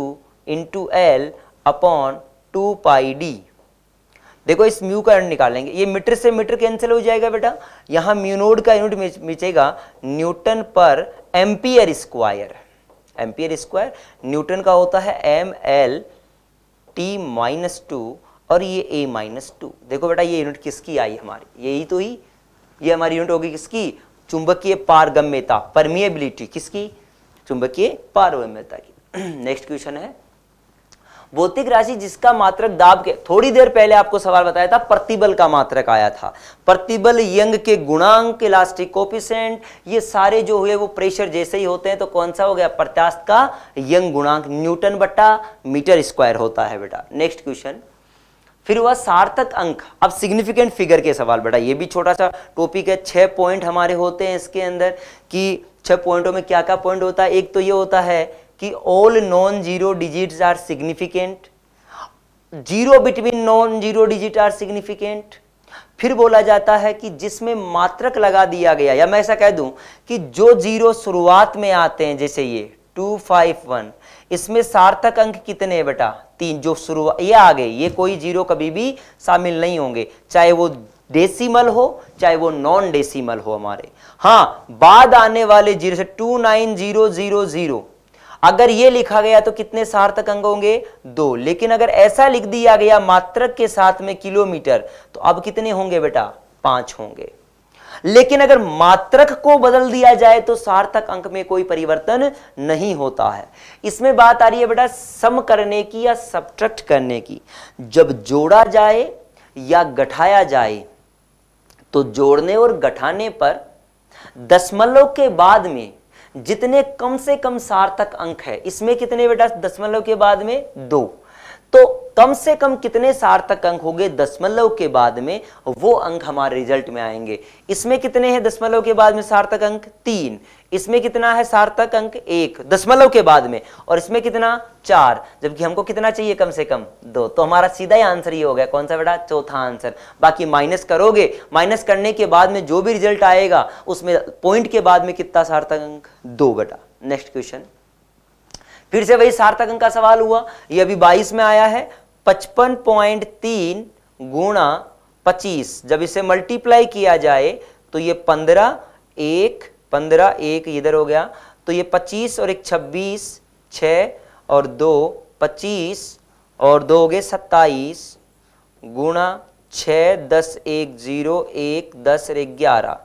two L upon two pi D देखो इस म्यू का यूनिट निकालेंगे ये मीटर से मीटर कैंसिल हो जाएगा बेटा यहाँ म्यूनोड का यूनिट मिचेगा न्यूटन पर ampere square ampere square newton का होता है M L T minus two और ये ए माइनस टू देखो बेटा ये यूनिट किसकी आई हमारी यही तो ही ये हमारी यूनिट होगी किसकी चुंबकीय पारगम्यता परमिएबिलिटी किसकी चुंबकीय पारगम्यता की नेक्स्ट क्वेश्चन है भौतिक राशि जिसका मात्रक दाब के थोड़ी देर पहले आपको सवाल बताया था प्रतिबल का मात्रक आया था प्रतिबल यंग के गुणांक इलास्टिक कोपिसेंट ये सारे जो हुए वो प्रेशर जैसे ही होते हैं तो कौन सा हो गया प्रत्यास्त का यंग गुणांक न्यूटन बट्टा मीटर स्क्वायर होता है बेटा नेक्स्ट क्वेश्चन फिर हुआ सार्थक अंक अब सिग्निफिकेंट फिगर के सवाल बेटा ये भी छोटा सा टॉपिक है छः पॉइंट हमारे होते हैं इसके अंदर कि छः पॉइंटों में क्या क्या पॉइंट होता है एक तो ये होता है कि all non zero digits are significant zero between non zero digit are significant फिर बोला जाता है कि जिसमें मात्रक लगा दिया गया या मैं ऐसा कह दूं कि जो जीरो शुरुआत में आते हैं जैसे ये टू फाइव वन इसमें सार्थक अंक कितने बेटा तीन जो शुरुआत ये आ गए ये कोई जीरो कभी भी शामिल नहीं होंगे चाहे वो डेसिमल हो चाहे वो नॉन डेसिमल हो हमारे हाँ बाद आने वाले जीरो से two nine zero zero zero अगर ये लिखा गया तो कितने सार्थक अंग होंगे दो लेकिन अगर ऐसा लिख दिया गया मात्रक के साथ में किलोमीटर तो अब कितने होंगे बेटा पांच होंगे लेकिन अगर मात्रक को बदल दिया जाए तो सार्थक अंक में कोई परिवर्तन नहीं होता है इसमें बात आ रही है बेटा सम करने की या सब्ट्रक्ट करने की जब जोड़ा जाए या गठाया जाए तो जोड़ने और गठाने पर दशमलव के बाद में जितने कम से कम सार्थक अंक है इसमें कितने बेटा दशमलव के बाद में दो तो कम से कम कितने सार्थक अंक होंगे दशमलव के बाद में वो अंक हमारे रिजल्ट में आएंगे इसमें कितने हैं दशमलव के बाद में सार्थक अंक तीन इसमें कितना है सार्थक अंक एक दशमलव के बाद में और इसमें कितना चार जबकि हमको कितना चाहिए कम से कम दो तो हमारा सीधा ही आंसर ये हो गया कौन सा बेटा चौथा आंसर बाकी माइनस करोगे माइनस करने के बाद में जो भी रिजल्ट आएगा उसमें पॉइंट के बाद में कितना सार्थक अंक दो बेटा नेक्स्ट क्वेश्चन फिर से वही सार्थक अंक का सवाल हुआ ये अभी बाईस में आया है पचपन पॉइंट तीन गुणा पच्चीस जब इसे मल्टीप्लाई किया जाए तो ये पंद्रह एक पंद्रह एक इधर हो गया तो ये पच्चीस और एक छब्बीस छ और दो पच्चीस और दो हो गए सत्ताईस गुणा छ दस एक जीरो एक दस और ग्यारह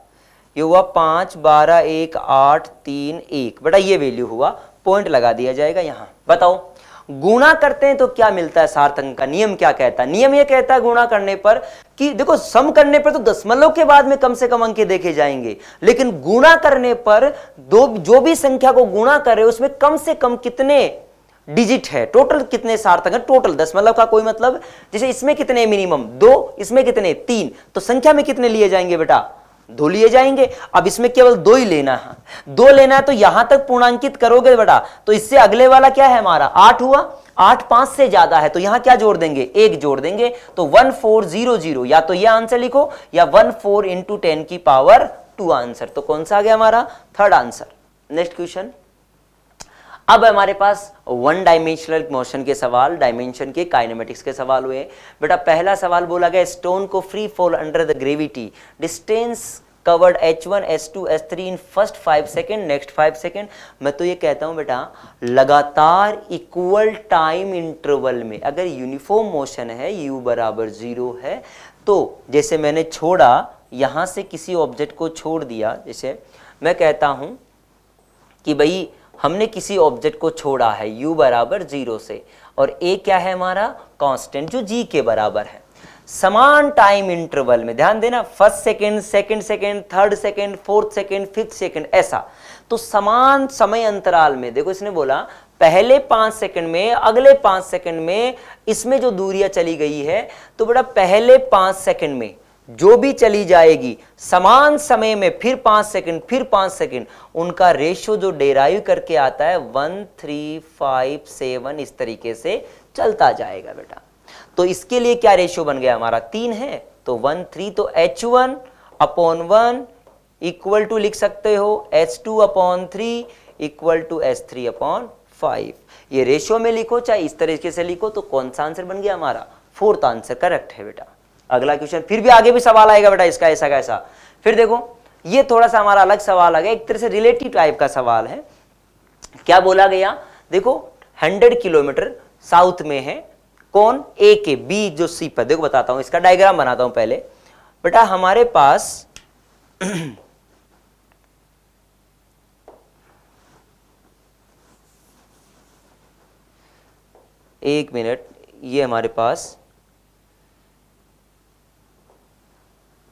ये हुआ पाँच बारह एक आठ तीन एक बेटा ये वैल्यू हुआ पॉइंट लगा दिया जाएगा यहां बताओ गुणा करते हैं तो क्या मिलता है सार्थक का नियम क्या कहता है नियम यह कहता है गुणा करने पर कि देखो सम करने पर तो दशमलव के बाद में कम से कम अंक देखे जाएंगे लेकिन गुणा करने पर दो जो भी संख्या को गुणा कर रहे हो उसमें कम से कम कितने डिजिट है टोटल कितने सार्थक है टोटल दशमलव का कोई मतलब जैसे इसमें कितने मिनिमम दो इसमें कितने तीन तो संख्या में कितने लिए जाएंगे बेटा दो लिए जाएंगे अब इसमें केवल दो ही लेना है दो लेना है तो यहां तक पूर्णांकित करोगे बेटा तो इससे अगले वाला क्या है हमारा आठ हुआ आठ पांच से ज्यादा है तो यहां क्या जोड़ देंगे एक जोड़ देंगे तो वन फोर जीरो जीरो या तो यह आंसर लिखो या वन फोर इंटू टेन की पावर टू आंसर तो कौन सा आ गया हमारा थर्ड आंसर नेक्स्ट क्वेश्चन अब हमारे पास वन डायमेंशनल मोशन के सवाल डायमेंशन के काइनेमेटिक्स के सवाल हुए बेटा पहला सवाल बोला गया स्टोन को free fall under the gravity distance covered H1, S2, S3 in first five second next five second मैं तो ये कहता हूँ बेटा लगातार इक्वल टाइम इंटरवल में अगर यूनिफॉर्म मोशन है U बराबर जीरो है तो जैसे मैंने छोड़ा यहाँ से किसी ऑब्जेक्ट को छोड़ दिया जैसे मैं कहता हूँ कि भाई हमने किसी ऑब्जेक्ट को छोड़ा है u बराबर जीरो से और a क्या है हमारा कांस्टेंट जो g के बराबर है समान टाइम इंटरवल में ध्यान देना first second second second third second fourth second fifth second ऐसा तो समान समय अंतराल में देखो इसने बोला पहले पांच सेकंड में अगले पांच सेकंड में इसमें जो दूरियां चली गई है तो बेटा पहले पांच सेकंड में जो भी चली जाएगी समान समय में फिर पांच सेकंड फिर पांच सेकंड उनका रेशियो जो डेराइव करके आता है वन थ्री फाइव सेवन इस तरीके से चलता जाएगा बेटा तो इसके लिए क्या रेशियो बन गया हमारा तीन है तो वन थ्री तो H one upon one equal to लिख सकते हो H two upon three equal to H three upon five ये रेशियो में लिखो चाहे इस तरीके से लिखो तो कौन सा आंसर बन गया हमारा फोर्थ आंसर करेक्ट है बेटा अगला क्वेश्चन फिर भी आगे भी सवाल आएगा बेटा इसका ऐसा कैसा फिर देखो ये थोड़ा सा हमारा अलग सवाल आ गया एक तरह से रिलेटिव टाइप का सवाल है क्या बोला गया देखो 100 किलोमीटर साउथ में है कौन ए के बी जो सी पर देखो बताता हूं इसका डायग्राम बनाता हूं पहले बेटा हमारे पास एक मिनट ये हमारे पास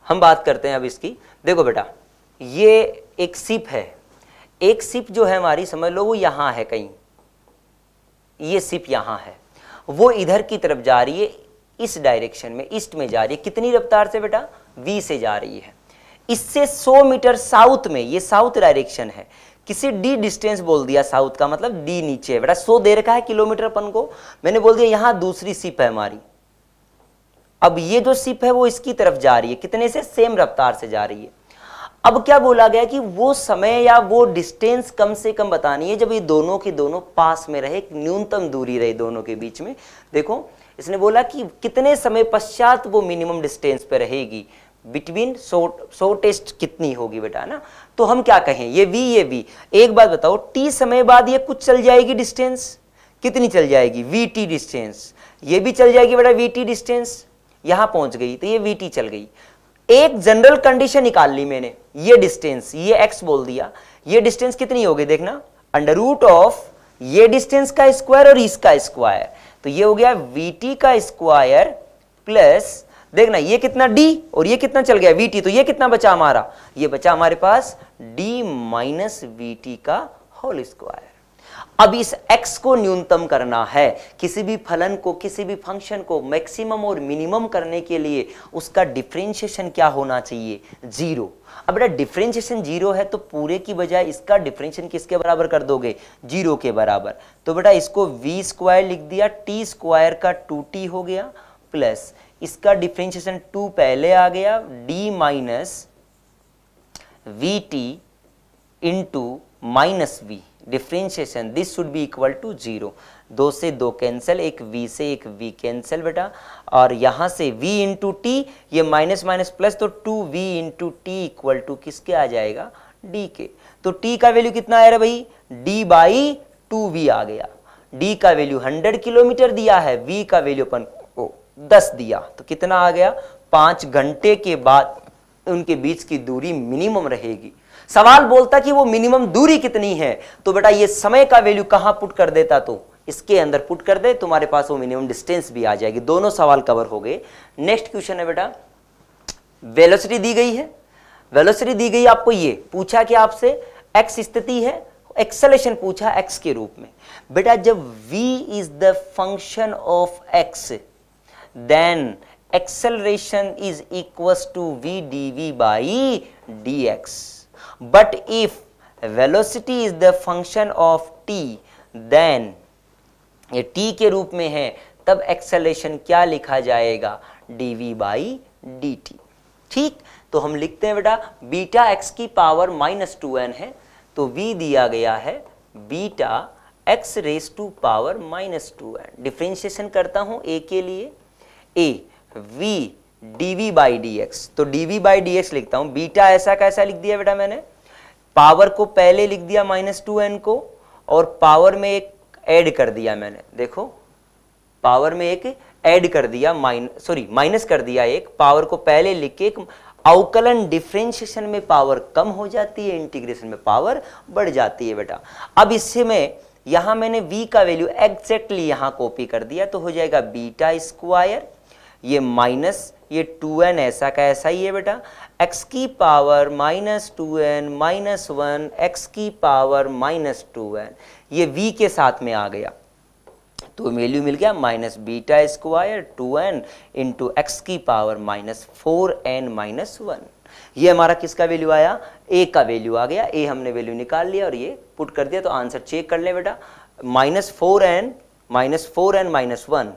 हम बात करते हैं अब इसकी देखो बेटा ये एक सिप है एक सिप जो है हमारी समझ लो वो यहां है कहीं ये सिप यहां है वो इधर की तरफ जा रही है इस डायरेक्शन में ईस्ट में जा रही है कितनी रफ्तार से बेटा वी से जा रही है इससे 100 मीटर साउथ में ये साउथ डायरेक्शन है किसी डी डिस्टेंस बोल दिया साउथ का मतलब डी नीचे बेटा सो दे रखा है किलोमीटर अपन को मैंने बोल दिया यहां दूसरी सिप है हमारी अब ये जो सिप है वो इसकी तरफ जा रही है कितने से सेम रफ्तार से जा रही है अब क्या बोला गया कि वो समय या वो डिस्टेंस कम से कम बतानी है जब ये दोनों के दोनों पास में रहे न्यूनतम दूरी रहे दोनों के बीच में देखो इसने बोला कि कितने समय पश्चात वो मिनिमम डिस्टेंस पे रहेगी बिटवीन शॉर्ट शॉर्टेस्ट कितनी होगी बेटा ना तो हम क्या कहें ये वी ये वी एक बात बताओ टी समय बाद ये कुछ चल जाएगी डिस्टेंस कितनी चल जाएगी वी टी डिस्टेंस ये भी चल जाएगी बेटा वी टी डिस्टेंस यहां पहुंच गई तो ये वी चल गई एक जनरल कंडीशन निकाल ली मैंने ये डिस्टेंस ये एक्स बोल दिया ये डिस्टेंस कितनी हो गई देखना अंडर रूट ऑफ ये डिस्टेंस का स्क्वायर और इसका स्क्वायर तो ये हो गया वी का स्क्वायर प्लस देखना ये कितना d और ये कितना चल गया vt तो ये कितना बचा हमारा ये बचा हमारे पास d माइनस वी का होल स्क्वायर अब इस x को न्यूनतम करना है किसी भी फलन को किसी भी फंक्शन को मैक्सिमम और मिनिमम करने के लिए उसका डिफ्रेंशिएशन क्या होना चाहिए जीरो अब बेटा डिफ्रेंशिएशन जीरो है तो पूरे की बजाय इसका डिफ्रेंशिएशन किसके बराबर कर दोगे जीरो के बराबर तो बेटा इसको वी स्क्वायर लिख दिया टी स्क्वायर का टू टी हो गया प्लस इसका डिफ्रेंशिएशन टू पहले आ गया d minus v t into minus v differentiation this should be equal to zero दो से दो कैंसिल एक v से एक v कैंसिल बेटा और यहाँ से v इंटू टी ये माइनस माइनस प्लस तो two v into t equal to किसके आ जाएगा d के तो t का वैल्यू कितना आया भाई d बाई टू वी आ गया d का वैल्यू 100 किलोमीटर दिया है v का वैल्यू अपन को 10 दिया तो कितना आ गया पाँच घंटे के बाद उनके बीच की दूरी मिनिमम रहेगी सवाल बोलता कि वो मिनिमम दूरी कितनी है तो बेटा ये समय का वैल्यू कहां पुट कर देता तो इसके अंदर पुट कर दे तुम्हारे पास वो मिनिमम डिस्टेंस भी आ जाएगी दोनों सवाल कवर हो गए नेक्स्ट क्वेश्चन है बेटा वेलोसिटी दी गई है वेलोसिटी दी गई आपको ये पूछा कि आपसे एक्स स्थिति है एक्सेलेशन पूछा एक्स के रूप में बेटा जब v is the function of x then acceleration is equal to v d v by d x but if velocity is the function of t then ये टी के रूप में है तब एक्सेलेशन क्या लिखा जाएगा d v by D t ठीक तो हम लिखते हैं बेटा बीटा एक्स की पावर माइनस टू एन है तो वी दिया गया है beta x raise to power minus two n differentiation करता हूं ए के लिए a v d v by d x तो डीवी बाई डी एक्स लिखता हूं बीटा ऐसा कैसा लिख दिया बेटा मैंने पावर को पहले लिख दिया माइनस टू एन को और पावर में एक ऐड कर दिया मैंने देखो पावर में एक ऐड कर दिया माइन सॉरी माइनस कर दिया एक पावर को पहले लिख के एक अवकलन डिफ्रेंशिएशन में पावर कम हो जाती है इंटीग्रेशन में पावर बढ़ जाती है बेटा अब इससे में यहां मैंने v का वैल्यू एग्जैक्टली यहां कॉपी कर दिया तो हो जाएगा बीटा स्क्वायर ये माइनस ये टू एन ऐसा का ऐसा ही है बेटा x की power minus two N minus one x की पावर माइनस टू एन ये v के साथ में आ गया तो वैल्यू मिल गया minus beta square two n into x की power minus four n minus one ये हमारा किसका वैल्यू आया ए का वैल्यू आ गया ए हमने वैल्यू निकाल लिया और ये पुट कर दिया तो आंसर चेक कर लें बेटा minus four n minus four n minus one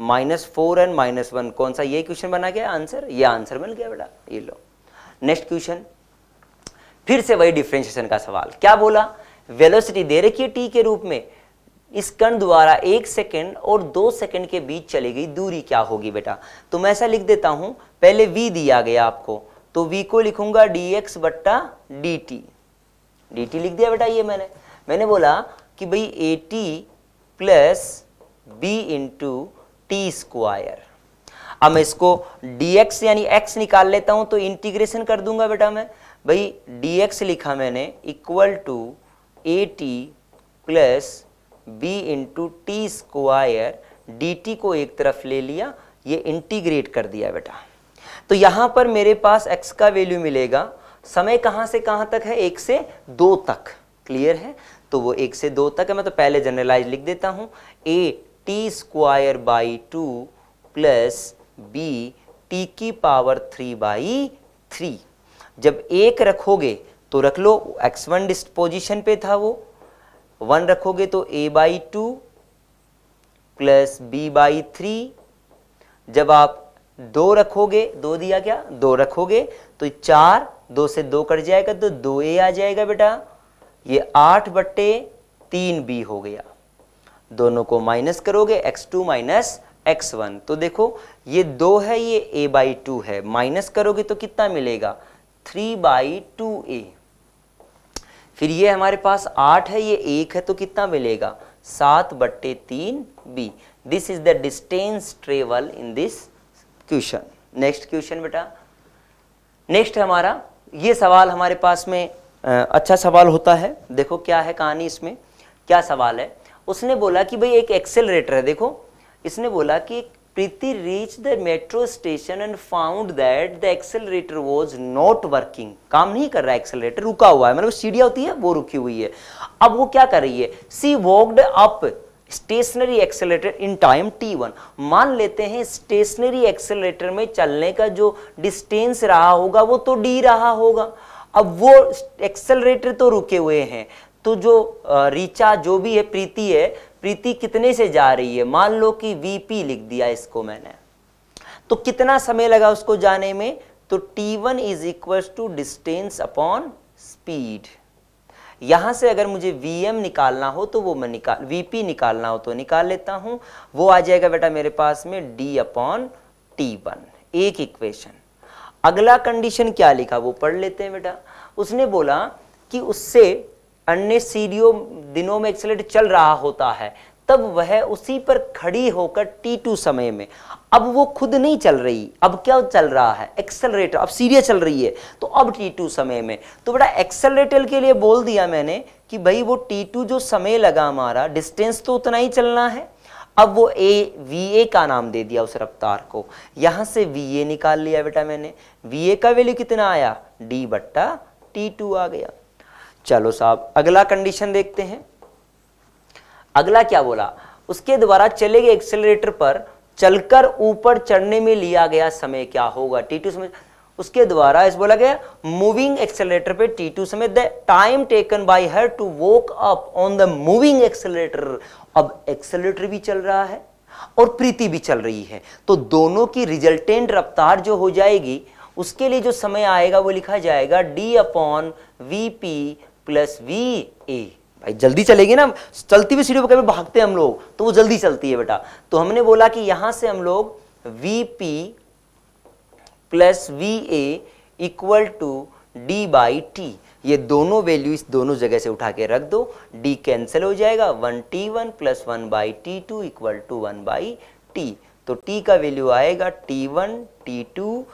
minus four and minus one कौन सा ये क्वेश्चन बना गया आंसर ये आंसर मिल गया बेटा ये लो नेक्स्ट क्वेश्चन फिर से वही डिफ्रेंशिएशन का सवाल क्या बोला वेलोसिटी दे रखी है टी के रूप में इस कण द्वारा एक सेकंड और दो सेकंड के बीच चली गई दूरी क्या होगी बेटा तो मैं ऐसा लिख देता हूं पहले वी दिया गया आपको तो वी को लिखूंगा डी एक्स बट्टा डी टी डी टी लिख दिया बेटा ये मैंने मैंने बोला कि भाई a t plus b into t square अब मैं इसको dx यानी x निकाल लेता हूं तो इंटीग्रेशन कर दूंगा बेटा मैं भाई dx लिखा मैंने equal to a t plus b into t square d को एक तरफ ले लिया ये इंटीग्रेट कर दिया बेटा तो यहाँ पर मेरे पास x का वैल्यू मिलेगा समय कहाँ से कहाँ तक है एक से दो तक क्लियर है तो वो एक से दो तक है मैं तो पहले जनरलाइज लिख देता हूँ a t square by two plus b t की पावर थ्री बाई थ्री जब एक रखोगे तो रख लो एक्स वन डिस्पोजिशन पे था वो वन रखोगे तो a by two plus b by three जब आप दो रखोगे दो दिया क्या दो रखोगे तो चार दो से दो कट जाएगा तो दो ए आ जाएगा बेटा ये आठ बट्टे तीन बी हो गया दोनों को माइनस करोगे x two minus x one तो देखो ये दो है ये ए बाई टू है माइनस करोगे तो कितना मिलेगा थ्री बाई टू ए फिर ये हमारे पास आठ है ये एक है तो कितना मिलेगा सात बट्टे तीन b this is the distance travel in this question next question बेटा नेक्स्ट हमारा ये सवाल हमारे पास में अच्छा सवाल होता है देखो क्या है कहानी इसमें क्या सवाल है उसने बोला कि भाई एक एक्सेलरेटर है देखो इसने बोला कि Preeti reach the metro station and found that the accelerator was not working काम नहीं कर रहा एक्सेलरेटर रुका हुआ है मतलब सीढ़िया होती है वो रुकी हुई है अब वो क्या कर रही है she walked up stationary accelerator in time t one मान लेते हैं स्टेशनरी एक्सेलरेटर में चलने का जो डिस्टेंस रहा होगा वो तो डी रहा होगा अब वो एक्सेलरेटर तो रुके हुए हैं तो जो रिचा जो भी है प्रीति है प्रीति कितने से जा रही है मान लो कि वीपी लिख दिया इसको मैंने तो कितना समय लगा उसको जाने में तो t one is equal to distance upon speed यहां से अगर मुझे Vm निकालना हो तो वो मैं निकाल वीपी निकालना हो तो निकाल लेता हूं वो आ जाएगा बेटा मेरे पास में डी अपॉन टी वन एक इक्वेशन अगला कंडीशन क्या लिखा वो पढ़ लेते हैं बेटा उसने बोला कि उससे अन्य सीढ़ियों दिनों में एक्सेलेट चल रहा होता है तब वह उसी पर खड़ी होकर टी टू समय में अब वो खुद नहीं चल रही अब क्या चल रहा है एक्सेलरेटर अब सीरिया चल रही है तो अब टी टू समय में तो बेटा एक्सेलरेटर के लिए बोल दिया मैंने कि भाई वो टी टू जो समय लगा हमारा डिस्टेंस तो उतना ही चलना है अब वो ए वी ए का नाम दे दिया उस रफ्तार को यहाँ से वी ए निकाल लिया बेटा मैंने वी ए का वैल्यू कितना आया डी बट्टा टी टू आ गया चलो साहब अगला कंडीशन देखते हैं अगला क्या बोला उसके द्वारा चले गए एक्सेलरेटर पर चलकर ऊपर चढ़ने में लिया गया समय क्या होगा टी टू समय उसके द्वारा इस बोला गया मूविंग एक्सेलरेटर पे टी टू समय the time taken by her to walk up on the moving accelerator अब एक्सेलरेटर भी चल रहा है और प्रीति भी चल रही है तो दोनों की रिजल्टेंट रफ्तार जो हो जाएगी उसके लिए जो समय आएगा वो लिखा जाएगा D upon V P plus V A भाई जल्दी चलेगी ना चलती हुई सीढ़ियों पर कभी भागते हैं हम लोग तो वो जल्दी चलती है बेटा तो हमने बोला कि यहां से हम लोग V P plus V A equal to D by T ये दोनों वैल्यू इस दोनों जगह से उठा के रख दो डी कैंसिल हो जाएगा one T one plus one by T two equal to one by T तो टी का वैल्यू आएगा T one T two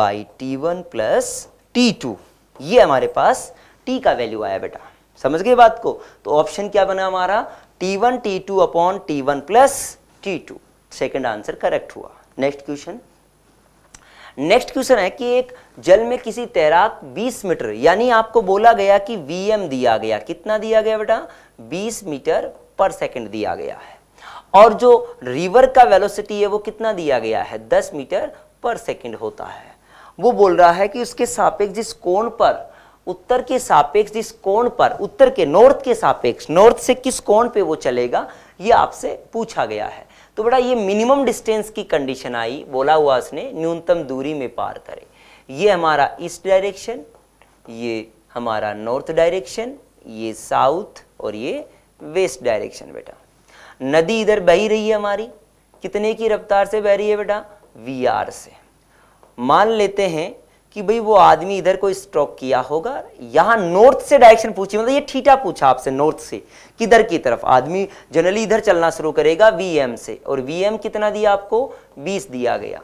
by T one plus T two ये हमारे पास टी का वैल्यू आया बेटा समझ गए बात को तो ऑप्शन क्या बना हमारा T one T two upon T one plus T two second answer correct हुआ नेक्स्ट क्वेश्चन नेक्स्ट क्वेश्चन है कि एक जल में किसी तैराक 20 मीटर यानी आपको बोला गया कि वीएम दिया गया कितना दिया गया बेटा 20 मीटर पर सेकंड दिया गया है और जो रिवर का वेलोसिटी है वो कितना दिया गया है 10 मीटर पर सेकंड होता है वो बोल रहा है कि उसके सापेक्ष जिस कोण पर उत्तर के सापेक्ष जिस कोण पर उत्तर के नॉर्थ के सापेक्ष नॉर्थ से किस कोण पे वो चलेगा ये आपसे पूछा गया है तो बेटा ये मिनिमम डिस्टेंस की कंडीशन आई बोला हुआ उसने न्यूनतम दूरी में पार करे ये हमारा ईस्ट डायरेक्शन ये हमारा नॉर्थ डायरेक्शन ये साउथ और ये वेस्ट डायरेक्शन बेटा नदी इधर बही रही है हमारी कितने की रफ्तार से बह रही है बेटा वी आर से मान लेते हैं कि भाई वो आदमी इधर को स्ट्रोक किया होगा यहाँ नॉर्थ से डायरेक्शन पूछी मतलब ये ठीठा पूछा आपसे नॉर्थ से किधर की तरफ आदमी जनरली इधर चलना शुरू करेगा वीएम से और वीएम कितना दिया आपको बीस दिया गया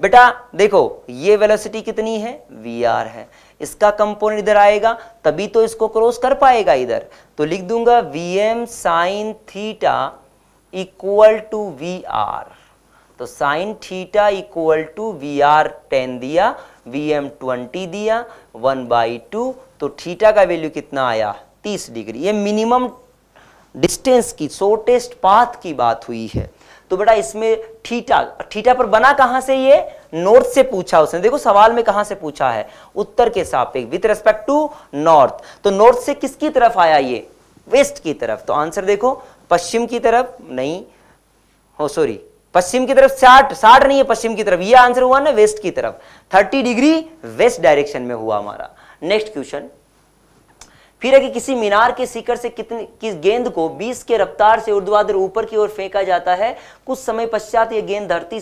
बेटा देखो ये वेलोसिटी कितनी है वी आर है इसका कंपोनेंट इधर आएगा तभी तो इसको क्रॉस कर पाएगा इधर तो लिख दूंगा V M sine theta equal to V R तो sine theta equal to V R ten दिया वी एम ट्वेंटी दिया वन बाई टू तो थीटा का वैल्यू कितना आया तीस डिग्री ये मिनिमम डिस्टेंस की शॉर्टेस्ट पाथ की बात हुई है तो बेटा इसमें थीटा थीटा पर बना कहां से ये नॉर्थ से पूछा उसने देखो सवाल में कहां से पूछा है उत्तर के सापेक्ष विथ रेस्पेक्ट टू नॉर्थ तो नॉर्थ से किसकी तरफ आया ये वेस्ट की तरफ तो आंसर देखो पश्चिम की तरफ नहीं हो सॉरी पश्चिम की तरफ साठ साठ नहीं है पश्चिम की तरफ ये आंसर हुआ ना वेस्ट की तरफ थर्टी डिग्री वेस्ट डायरेक्शन में हुआ हमारा नेक्स्ट क्वेश्चन फिर है कि किसी मीनार के शिखर से कितनी किस गेंद को 20 के रफ्तार से ऊर्ध्वाधर ऊपर की ओर फेंका जाता है कुछ समय पश्चात यह गेंद धरती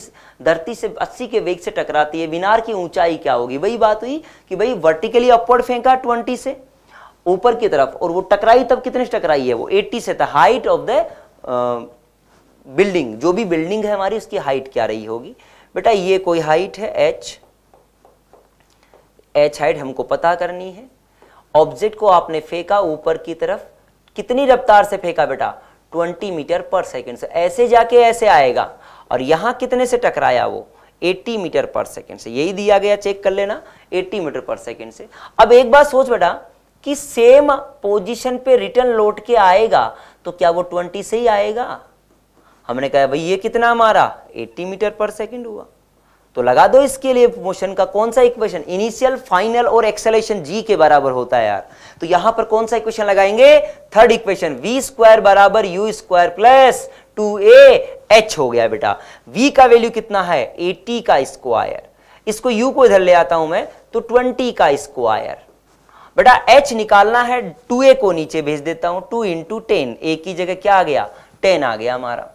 धरती से 80 के वेग से टकराती है मीनार की ऊंचाई क्या होगी वही बात हुई कि भाई वर्टिकली अपवर्ड फेंका 20 से ऊपर की तरफ और वो टकराई तब कितने से टकराई है वो 80 से था हाइट ऑफ द बिल्डिंग जो भी बिल्डिंग है हमारी उसकी हाइट क्या रही होगी बेटा ये कोई हाइट है एच एच हाइट हमको पता करनी है ऑब्जेक्ट को आपने फेंका ऊपर की तरफ कितनी रफ्तार से फेंका बेटा 20 मीटर पर सेकेंड से ऐसे जाके ऐसे आएगा और यहां कितने से टकराया वो 80 मीटर पर सेकेंड से यही दिया गया चेक कर लेना 80 मीटर पर सेकेंड से अब एक बार सोच बेटा कि सेम पोजीशन पे रिटर्न लौट के आएगा तो क्या वो 20 से ही आएगा हमने कहा भाई ये कितना मारा 80 मीटर पर सेकेंड हुआ तो लगा दो इसके लिए मोशन का कौन सा इक्वेशन इनिशियल फाइनल और एक्सेलेशन जी के बराबर होता है यार तो यहां पर कौन सा इक्वेशन लगाएंगे थर्ड इक्वेशन वी स्क्वायर बराबर U square plus two A H हो गया बेटा वी का वैल्यू कितना है एटी का स्क्वायर इसको यू को इधर ले आता हूं मैं तो ट्वेंटी का स्क्वायर बेटा एच निकालना है टू ए को नीचे भेज देता हूं टू इंटू टेन ए की जगह क्या आ गया टेन आ गया हमारा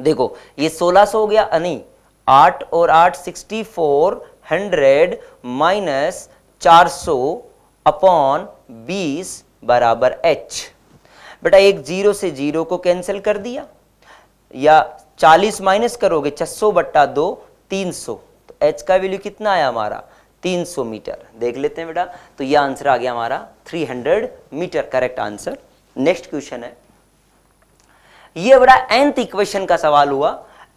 देखो ये 1600 हो गया यानी आठ और आठ सिक्सटी फोर हंड्रेड माइनस चार अपॉन बीस बराबर एच बेटा एक जीरो से जीरो को कैंसिल कर दिया या चालीस माइनस करोगे छह बट्टा दो तीन तो एच का वैल्यू कितना आया हमारा 300 मीटर देख लेते हैं बेटा तो ये आंसर आ गया हमारा 300 meter correct answer next question है ये बड़ा एंथ इक्वेशन का सवाल हुआ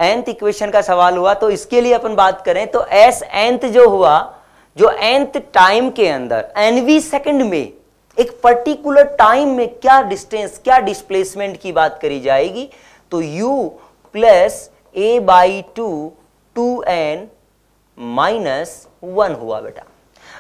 एंथ इक्वेशन का सवाल हुआ तो इसके लिए अपन बात करें तो एस एंथ जो हुआ जो एंथ टाइम के अंदर एनवी सेकंड में एक पर्टिकुलर टाइम में क्या डिस्टेंस क्या डिस्प्लेसमेंट की बात करी जाएगी तो u plus A by two two N minus one हुआ बेटा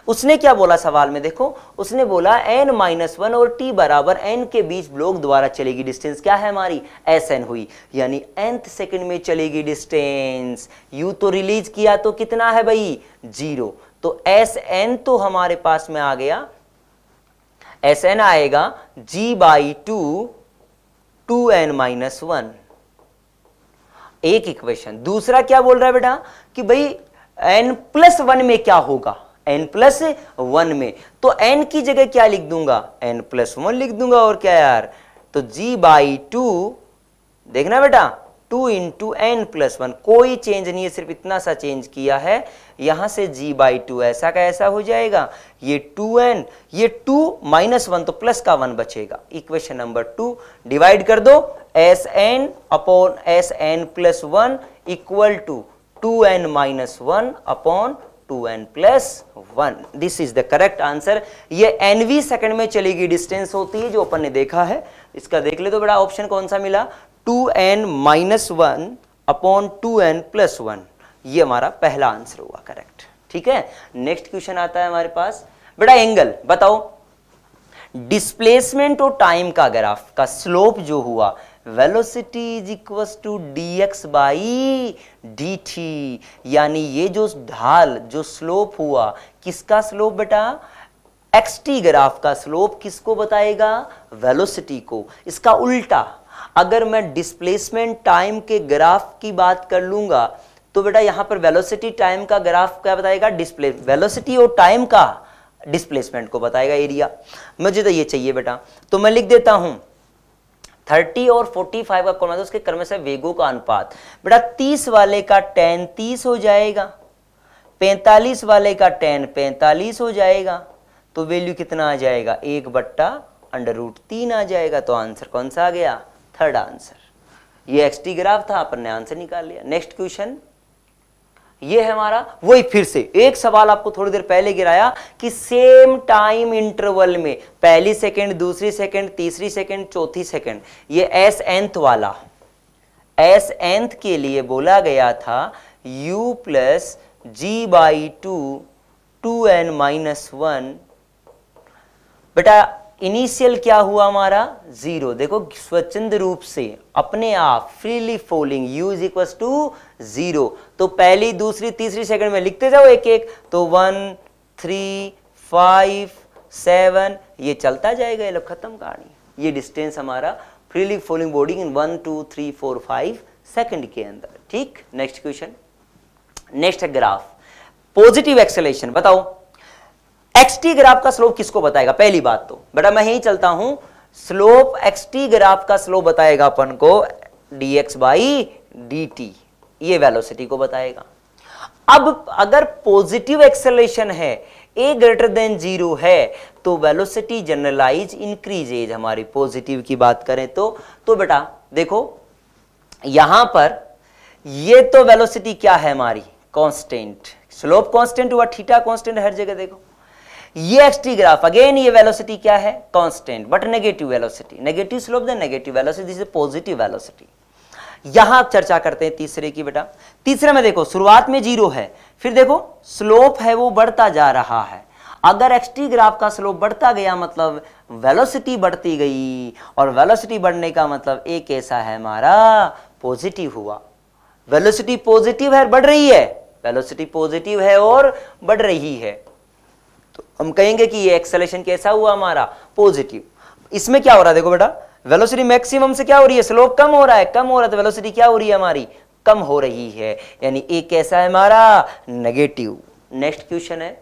उसने क्या बोला सवाल में देखो उसने बोला एन माइनस वन और टी बराबर एन के बीच ब्लॉक द्वारा चलेगी डिस्टेंस क्या है हमारी एस एन हुई यानी एंथ सेकंड में चलेगी डिस्टेंस यू तो रिलीज किया तो कितना है भाई जीरो तो एस एन तो हमारे पास में आ गया एस एन आएगा G by two two N minus one एक इक्वेशन दूसरा क्या बोल रहा है बेटा कि भाई एन प्लस वन में क्या होगा एन प्लस वन में तो एन की जगह क्या लिख दूंगा एन प्लस वन लिख दूंगा और क्या यार तो जी बाई टू देखना बेटा two into N plus one कोई चेंज नहीं है सिर्फ इतना सा चेंज किया है यहां से जी बाई टू ऐसा का ऐसा हो जाएगा ये टू एन ये टू माइनस वन तो प्लस का वन बचेगा इक्वेशन नंबर टू डिवाइड कर दो S N upon S N plus one equal to two N minus one upon two N plus one this is the correct answer ये एनवी सेकंड में चली गई डिस्टेंस होती है जो अपन ने देखा है इसका देख ले तो बड़ा ऑप्शन कौन सा मिला two N minus one upon two N plus one ये हमारा पहला आंसर हुआ करेक्ट ठीक है नेक्स्ट क्वेश्चन आता है हमारे पास बड़ा एंगल बताओ डिस्प्लेसमेंट और टाइम का ग्राफ का स्लोप जो हुआ velocity is equals to D X by D T यानी ये जो ढाल जो स्लोप हुआ किसका स्लोप बेटा एक्सटी ग्राफ का स्लोप किसको बताएगा वेलोसिटी को इसका उल्टा अगर मैं डिस्प्लेसमेंट टाइम के ग्राफ की बात कर लूंगा तो बेटा यहां पर वेलोसिटी टाइम का ग्राफ क्या बताएगा डिस्प्ले वेलोसिटी और टाइम का डिस्प्लेसमेंट को बताएगा एरिया मुझे तो ये चाहिए बेटा तो मैं लिख देता हूं थर्टी और फोर्टी फाइव का कौन है उसके क्रम से वेगो का अनुपात बेटा तीस वाले का टेन तीस हो जाएगा पैंतालीस वाले का टेन पैंतालीस हो जाएगा तो वैल्यू कितना आ जाएगा एक बट्टा अंडर रूट तीन आ जाएगा तो आंसर कौन सा आ गया थर्ड आंसर ये एक्सटी ग्राफ था अपन ने आंसर निकाल लिया नेक्स्ट क्वेश्चन ये है हमारा वही फिर से एक सवाल आपको थोड़ी देर पहले गिराया कि सेम टाइम इंटरवल में पहली सेकंड दूसरी सेकंड तीसरी सेकंड चौथी सेकंड ये एस एंथ वाला एस एंथ के लिए बोला गया था u plus G by two two N minus one बेटा इनिशियल क्या हुआ हमारा जीरो देखो स्वच्छंद रूप से अपने आप freely falling use is equal to zero तो पहली दूसरी तीसरी सेकंड में लिखते जाओ एक एक तो वन थ्री फाइव सेवन ये चलता जाएगा ये लोग खत्म कहानी ये डिस्टेंस हमारा freely falling boarding in one two three four five second के अंदर ठीक नेक्स्ट क्वेश्चन नेक्स्ट है ग्राफ पॉजिटिव एक्सेलेशन बताओ एक्सटी ग्राफ का स्लोप किसको बताएगा पहली बात तो बेटा मैं यही चलता हूं स्लोप एक्सटी ग्राफ का स्लोप बताएगा अपन को एक्स बाई डी टी ये वेलोसिटी को बताएगा अब अगर पॉजिटिव एक्सेलेशन है ए ग्रेटर देन जीरो है तो वेलोसिटी जनरलाइज इंक्रीज एज हमारी पॉजिटिव की बात करें तो तो बेटा देखो यहां पर ये तो वेलोसिटी क्या है हमारी कांस्टेंट स्लोप कांस्टेंट हुआ थीटा कांस्टेंट हर जगह देखो ये एक्सटी ग्राफ अगेन ये वेलोसिटी क्या है constant but negative velocity negative slope then negative velocity this is positive velocity यहां आप चर्चा करते हैं तीसरे की बेटा तीसरे में देखो शुरुआत में जीरो है फिर देखो स्लोप है वो बढ़ता जा रहा है अगर एक्सटी ग्राफ का स्लोप बढ़ता गया मतलब वेलोसिटी बढ़ती गई और वेलोसिटी बढ़ने का मतलब एक ऐसा है हमारा पॉजिटिव हुआ वेलोसिटी पॉजिटिव है बढ़ रही है वेलोसिटी पॉजिटिव है और बढ़ रही है तो हम कहेंगे कि ये एक्सेलेशन कैसा हुआ हमारा पॉजिटिव इसमें क्या हो रहा है देखो बेटा वेलोसिटी मैक्सिमम से क्या हो रही है स्लोप कम हो रहा है कम हो रहा तो वेलोसिटी क्या हो रही है हमारी कम हो रही है यानी एक कैसा है हमारा नेगेटिव नेक्स्ट क्वेश्चन है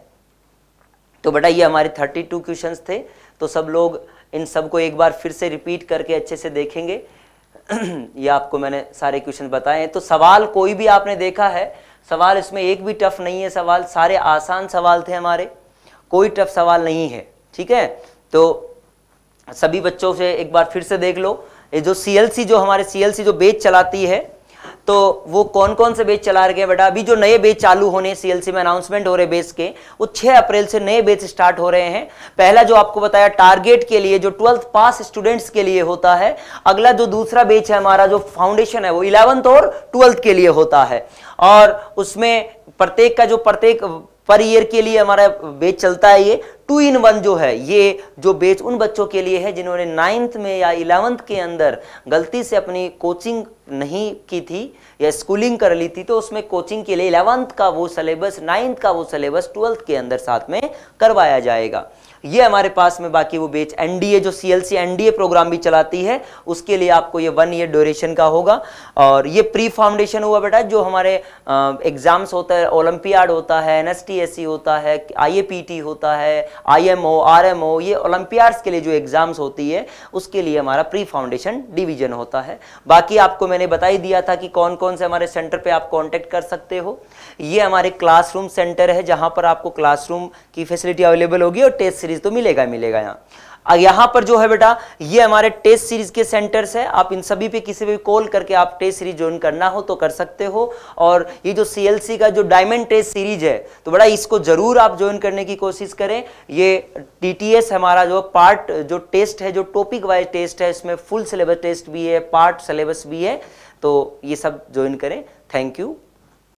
तो बेटा ये हमारे 32 क्वेश्चंस थे तो सब लोग इन सबको एक बार फिर से रिपीट करके अच्छे से देखेंगे ये आपको मैंने सारे क्वेश्चन बताए हैं तो सवाल कोई भी आपने देखा है सवाल इसमें एक भी टफ नहीं है सवाल सारे आसान सवाल थे हमारे कोई टफ सवाल नहीं है ठीक है तो सभी बच्चों से एक बार फिर से देख लो ये जो सी जो हमारे सी जो बेच चलाती है तो वो कौन कौन से बेच चला रहे हैं बेटा अभी जो नए बेच चालू होने सीएलसी में अनाउंसमेंट हो रहे बेच के वो 6 अप्रैल से नए बेच स्टार्ट हो रहे हैं पहला जो आपको बताया टारगेट के लिए जो ट्वेल्थ पास स्टूडेंट्स के लिए होता है अगला जो दूसरा बेच है हमारा जो फाउंडेशन है वो इलेवंथ और ट्वेल्थ के लिए होता है और उसमें प्रत्येक का जो प्रत्येक पर ईयर के लिए हमारा बेच चलता है ये टू इन वन जो है ये जो बेच उन बच्चों के लिए है जिन्होंने नाइन्थ में या इलेवंथ के अंदर गलती से अपनी कोचिंग नहीं की थी या स्कूलिंग कर ली थी तो उसमें कोचिंग के लिए इलेवंथ का वो सिलेबस नाइन्थ का वो सिलेबस ट्वेल्थ के अंदर साथ में करवाया जाएगा ये हमारे पास में बाकी वो बेच एनडीए जो सीएलसी एनडीए प्रोग्राम भी चलाती है उसके लिए आपको ये वन ईयर ड्यूरेशन का होगा और ये प्री फाउंडेशन हुआ बेटा जो हमारे एग्जाम्स होता है ओलंपियाड होता है एन होता है आई होता है आई एम ये ओलंपियाड्स के लिए जो एग्जाम्स होती है उसके लिए हमारा प्री फाउंडेशन डिवीजन होता है बाकी आपको मैंने बता ही दिया था कि कौन कौन से हमारे सेंटर पे आप कांटेक्ट कर सकते हो ये हमारे क्लासरूम सेंटर है जहां पर आपको क्लासरूम की फैसिलिटी अवेलेबल होगी और टेस्ट सीरीज सीरीज तो मिलेगा मिलेगा यहाँ अब यहाँ पर जो है बेटा ये हमारे टेस्ट सीरीज के सेंटर्स है आप इन सभी पे किसी भी कॉल करके आप टेस्ट सीरीज ज्वाइन करना हो तो कर सकते हो और ये जो सीएलसी का जो डायमंड टेस्ट सीरीज है तो बड़ा इसको जरूर आप ज्वाइन करने की कोशिश करें ये टीटीएस हमारा जो पार्ट जो टेस्ट है जो टॉपिक वाइज टेस्ट है इसमें फुल सिलेबस टेस्ट भी है पार्ट सिलेबस भी है तो ये सब ज्वाइन करें थैंक यू